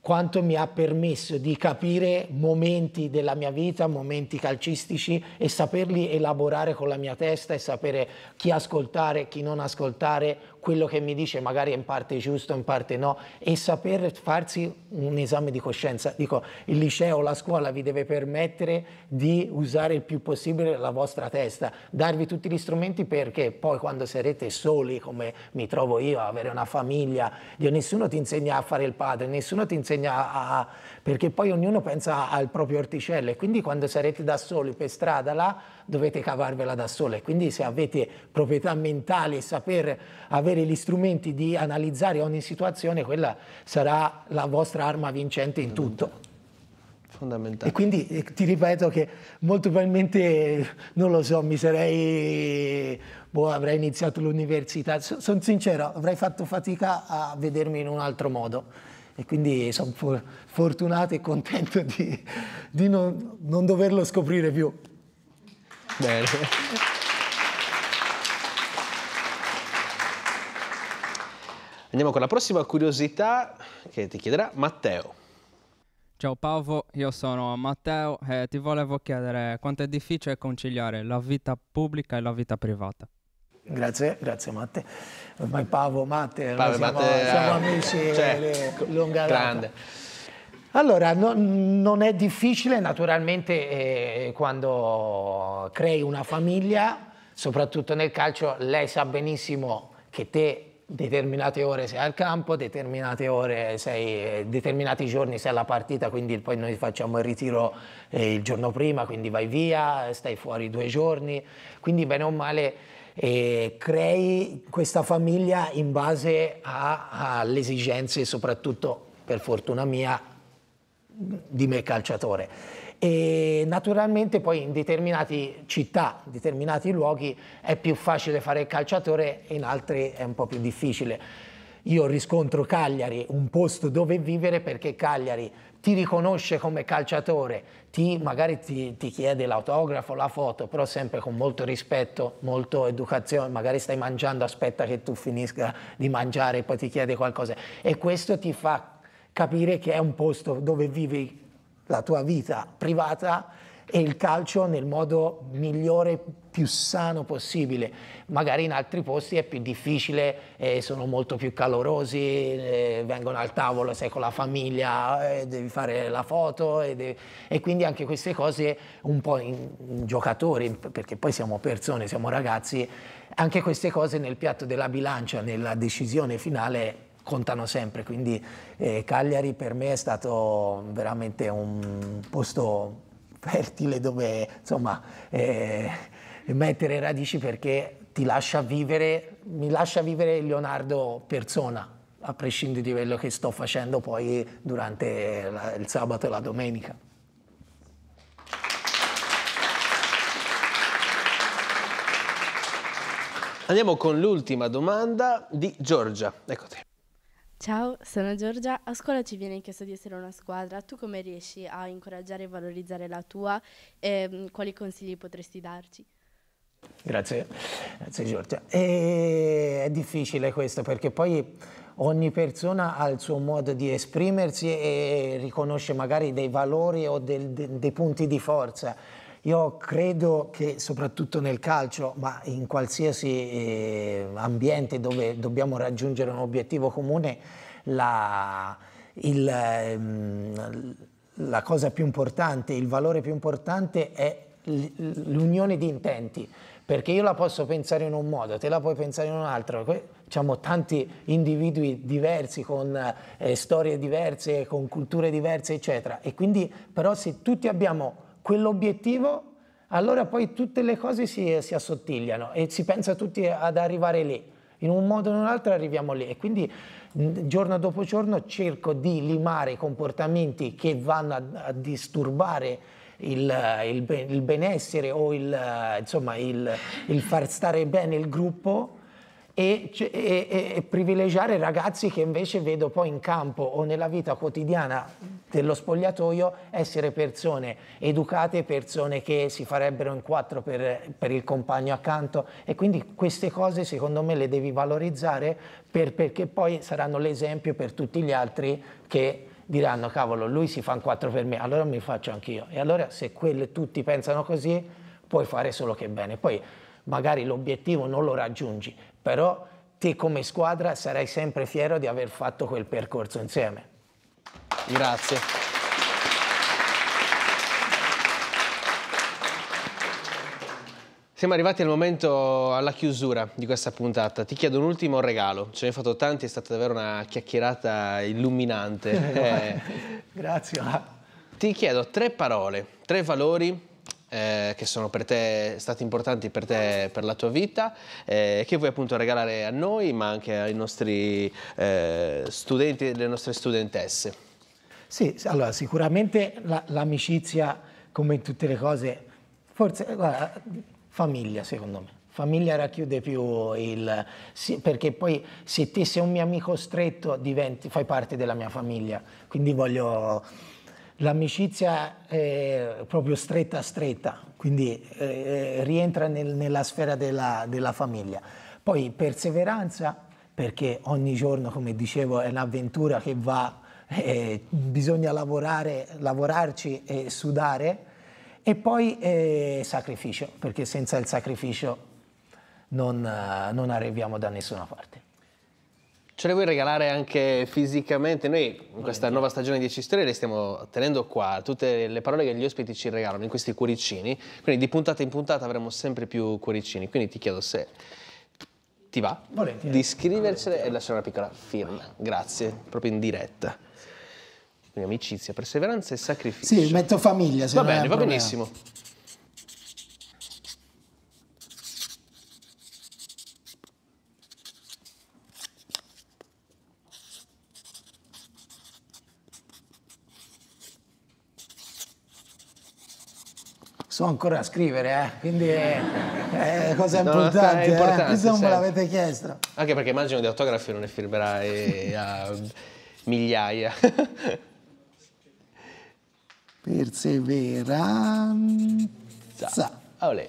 quanto mi ha permesso di capire momenti della mia vita, momenti calcistici e saperli elaborare con la mia testa e sapere chi ascoltare, chi non ascoltare, quello che mi dice magari è in parte giusto, in parte no, e saper farsi un esame di coscienza. Dico, il liceo, la scuola vi deve permettere di usare il più possibile la vostra testa, darvi tutti gli strumenti perché poi quando sarete soli, come mi trovo io, avere una famiglia, Dio, nessuno ti insegna a fare il padre, nessuno ti insegna a, perché poi ognuno pensa al proprio orticello e quindi quando sarete da soli per strada là dovete cavarvela da sole. Quindi se avete proprietà mentali e saper avere gli strumenti di analizzare ogni situazione, quella sarà la vostra arma vincente in tutto. E quindi eh, ti ripeto che molto probabilmente, non lo so, mi sarei, boh, avrei iniziato l'università, sono sincero, avrei fatto fatica a vedermi in un altro modo e quindi sono fortunato e contento di, di non, non, doverlo scoprire più. Bene. Andiamo con la prossima curiosità che ti chiederà Matteo. Ciao Paolo, io sono Matteo e ti volevo chiedere quanto è difficile conciliare la vita pubblica e la vita privata. Grazie, grazie Matte. Ormai Pavo, Matte, Pavo, siamo, Matte eh, siamo amici cioè, lunga grande. Allora, no, non è difficile naturalmente eh, quando crei una famiglia, soprattutto nel calcio, lei sa benissimo che te determinate ore sei al campo, determinate ore sei, eh, determinati giorni sei alla partita, quindi poi noi facciamo il ritiro eh, il giorno prima, quindi vai via, stai fuori due giorni, quindi bene o male e crei questa famiglia in base alle esigenze, soprattutto per fortuna mia, di me calciatore. E naturalmente poi in determinate città, in determinati luoghi è più facile fare il calciatore, in altri è un po' più difficile io riscontro Cagliari un posto dove vivere perché Cagliari ti riconosce come calciatore, ti, magari ti, ti chiede l'autografo, la foto, però sempre con molto rispetto, molto educazione, magari stai mangiando, aspetta che tu finisca di mangiare e poi ti chiede qualcosa. E questo ti fa capire che è un posto dove vivi la tua vita privata e il calcio nel modo migliore, più sano possibile. Magari in altri posti è più difficile, eh, sono molto più calorosi, eh, vengono al tavolo, sei con la famiglia, eh, devi fare la foto devi... e quindi anche queste cose un po' in, in giocatori, perché poi siamo persone, siamo ragazzi, anche queste cose nel piatto della bilancia, nella decisione finale contano sempre, quindi eh, Cagliari per me è stato veramente un posto fertile dove insomma, eh, mettere radici perché ti lascia vivere, mi lascia vivere Leonardo persona, a prescindere di quello che sto facendo poi durante la, il sabato e la domenica. Andiamo con l'ultima domanda di Giorgia. Ecco te. Ciao, sono Giorgia. A scuola ci viene chiesto di essere una squadra. Tu come riesci a incoraggiare e valorizzare la tua? E ehm, quali consigli potresti darci? Grazie, grazie Giorgia. E eh, è difficile questo perché poi ogni persona ha il suo modo di esprimersi e riconosce magari dei valori o del, dei punti di forza io credo che soprattutto nel calcio, ma in qualsiasi eh, ambiente dove dobbiamo raggiungere un obiettivo comune, la, il, ehm, la cosa più importante, il valore più importante è l'unione di intenti perché io la posso pensare in un modo, te la puoi pensare in un altro. Diciamo, tanti individui diversi, con eh, storie diverse, con culture diverse, eccetera. E quindi, però, se tutti abbiamo quell'obiettivo, allora poi tutte le cose si, si assottigliano e si pensa tutti ad arrivare lì. In un modo o in un altro arriviamo lì e quindi giorno dopo giorno cerco di limare comportamenti che vanno a, a disturbare il, il, il, benessere o il, insomma, il, il far stare bene il gruppo e, e, e, privilegiare ragazzi che invece vedo poi in campo o nella vita quotidiana dello spogliatoio essere persone educate, persone che si farebbero in quattro per, per il compagno accanto e quindi queste cose secondo me le devi valorizzare per, perché poi saranno l'esempio per tutti gli altri che diranno cavolo lui si fa in quattro per me allora mi faccio anch'io e allora se quelle, tutti pensano così puoi fare solo che bene poi magari l'obiettivo non lo raggiungi, però te come squadra sarai sempre fiero di aver fatto quel percorso insieme. Grazie. Siamo arrivati al momento alla chiusura di questa puntata. Ti chiedo un ultimo regalo. Ce ne hai fatto tanti, è stata davvero una chiacchierata illuminante. <laughs> Eh, <laughs> grazie. Ti chiedo tre parole, tre valori eh, che sono per te stati importanti per te per la tua vita eh, che vuoi appunto regalare a noi ma anche ai nostri eh, studenti e alle nostre studentesse sì allora sicuramente l'amicizia come in tutte le cose forse guarda, famiglia secondo me Famiglia racchiude più il... Sì, perché poi se te sei un mio amico stretto diventi, fai parte della mia famiglia, quindi voglio l'amicizia è proprio stretta stretta, quindi eh, eh, rientra nel, nella sfera della, della, famiglia. Poi perseveranza, perché ogni giorno, come dicevo, è un'avventura che va, eh, bisogna lavorare, lavorarci e sudare. E poi eh, sacrificio, perché senza il sacrificio non, non arriviamo da nessuna parte. Ce le vuoi regalare anche fisicamente? Noi in questa nuova stagione di 10 storie le stiamo tenendo qua, tutte le parole che gli ospiti ci regalano in questi cuoricini, quindi di puntata in puntata avremo sempre più cuoricini, quindi ti chiedo se ti va Volentieri. di scrivercele Volentieri. e lasciare una piccola firma, grazie, proprio in diretta. Quindi amicizia, perseveranza e sacrificio. Sì, metto famiglia. Se va bene, va problema. benissimo. so ancora a scrivere, eh? quindi è, eh, è eh, cosa importante. È eh? Questo non me l'avete chiesto. Anche perché immagino di autografi non ne firmerai eh, a migliaia. Perseveranza. Olè.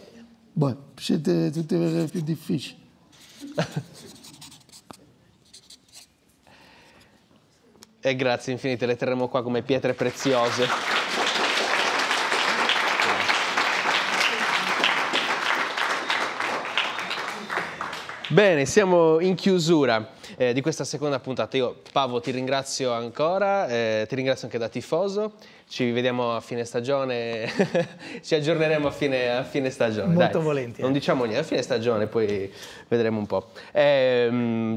Boh, scelte tutte le più difficili. e grazie infinite, le terremo qua come pietre preziose. Bene, siamo in chiusura eh, di questa seconda puntata. Io, Pavo, ti ringrazio ancora, eh, ti ringrazio anche da tifoso. Ci vediamo a fine stagione, <laughs> ci aggiorneremo a fine, a fine stagione. Molto volentieri. Non diciamo niente, a fine stagione poi vedremo un po'. Eh,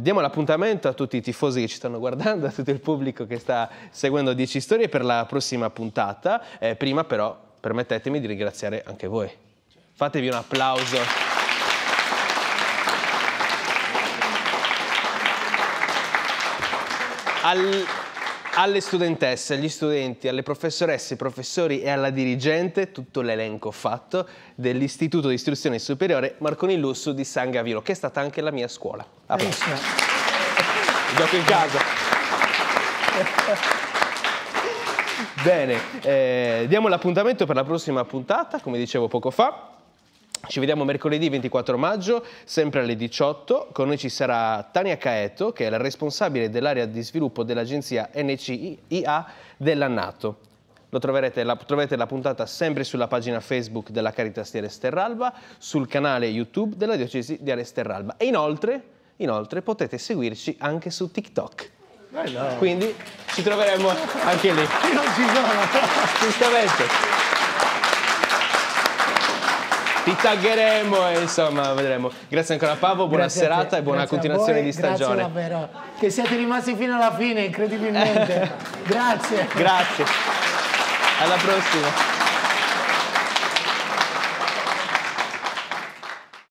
diamo l'appuntamento a tutti i tifosi che ci stanno guardando, a tutto il pubblico che sta seguendo 10 Storie per la prossima puntata. Eh, prima però permettetemi di ringraziare anche voi. Fatevi un applauso. Al, alle studentesse, agli studenti, alle professoresse, ai professori e alla dirigente tutto l'elenco fatto dell'Istituto di Istruzione Superiore Marconi Lusso di San Gaviro, che è stata anche la mia scuola. Applausi. Gioco in casa. Bene, eh, diamo l'appuntamento per la prossima puntata, come dicevo poco fa. Ci vediamo mercoledì 24 maggio, sempre alle 18. Con noi ci sarà Tania Caeto, che è la responsabile dell'area di sviluppo dell'agenzia NCIA della NATO. Troverete la, troverete, la, puntata sempre sulla pagina Facebook della Caritas di Alesterralba, sul canale YouTube della Diocesi di Alesterralba. E inoltre, inoltre potete seguirci anche su TikTok. Bello. Quindi ci troveremo anche lì. non ci sono. Giustamente ti taggeremo e insomma vedremo. Grazie ancora a Pavo, buona grazie serata e buona grazie continuazione di stagione. Grazie davvero, che siete rimasti fino alla fine, incredibilmente. <laughs> grazie. Grazie. Alla prossima.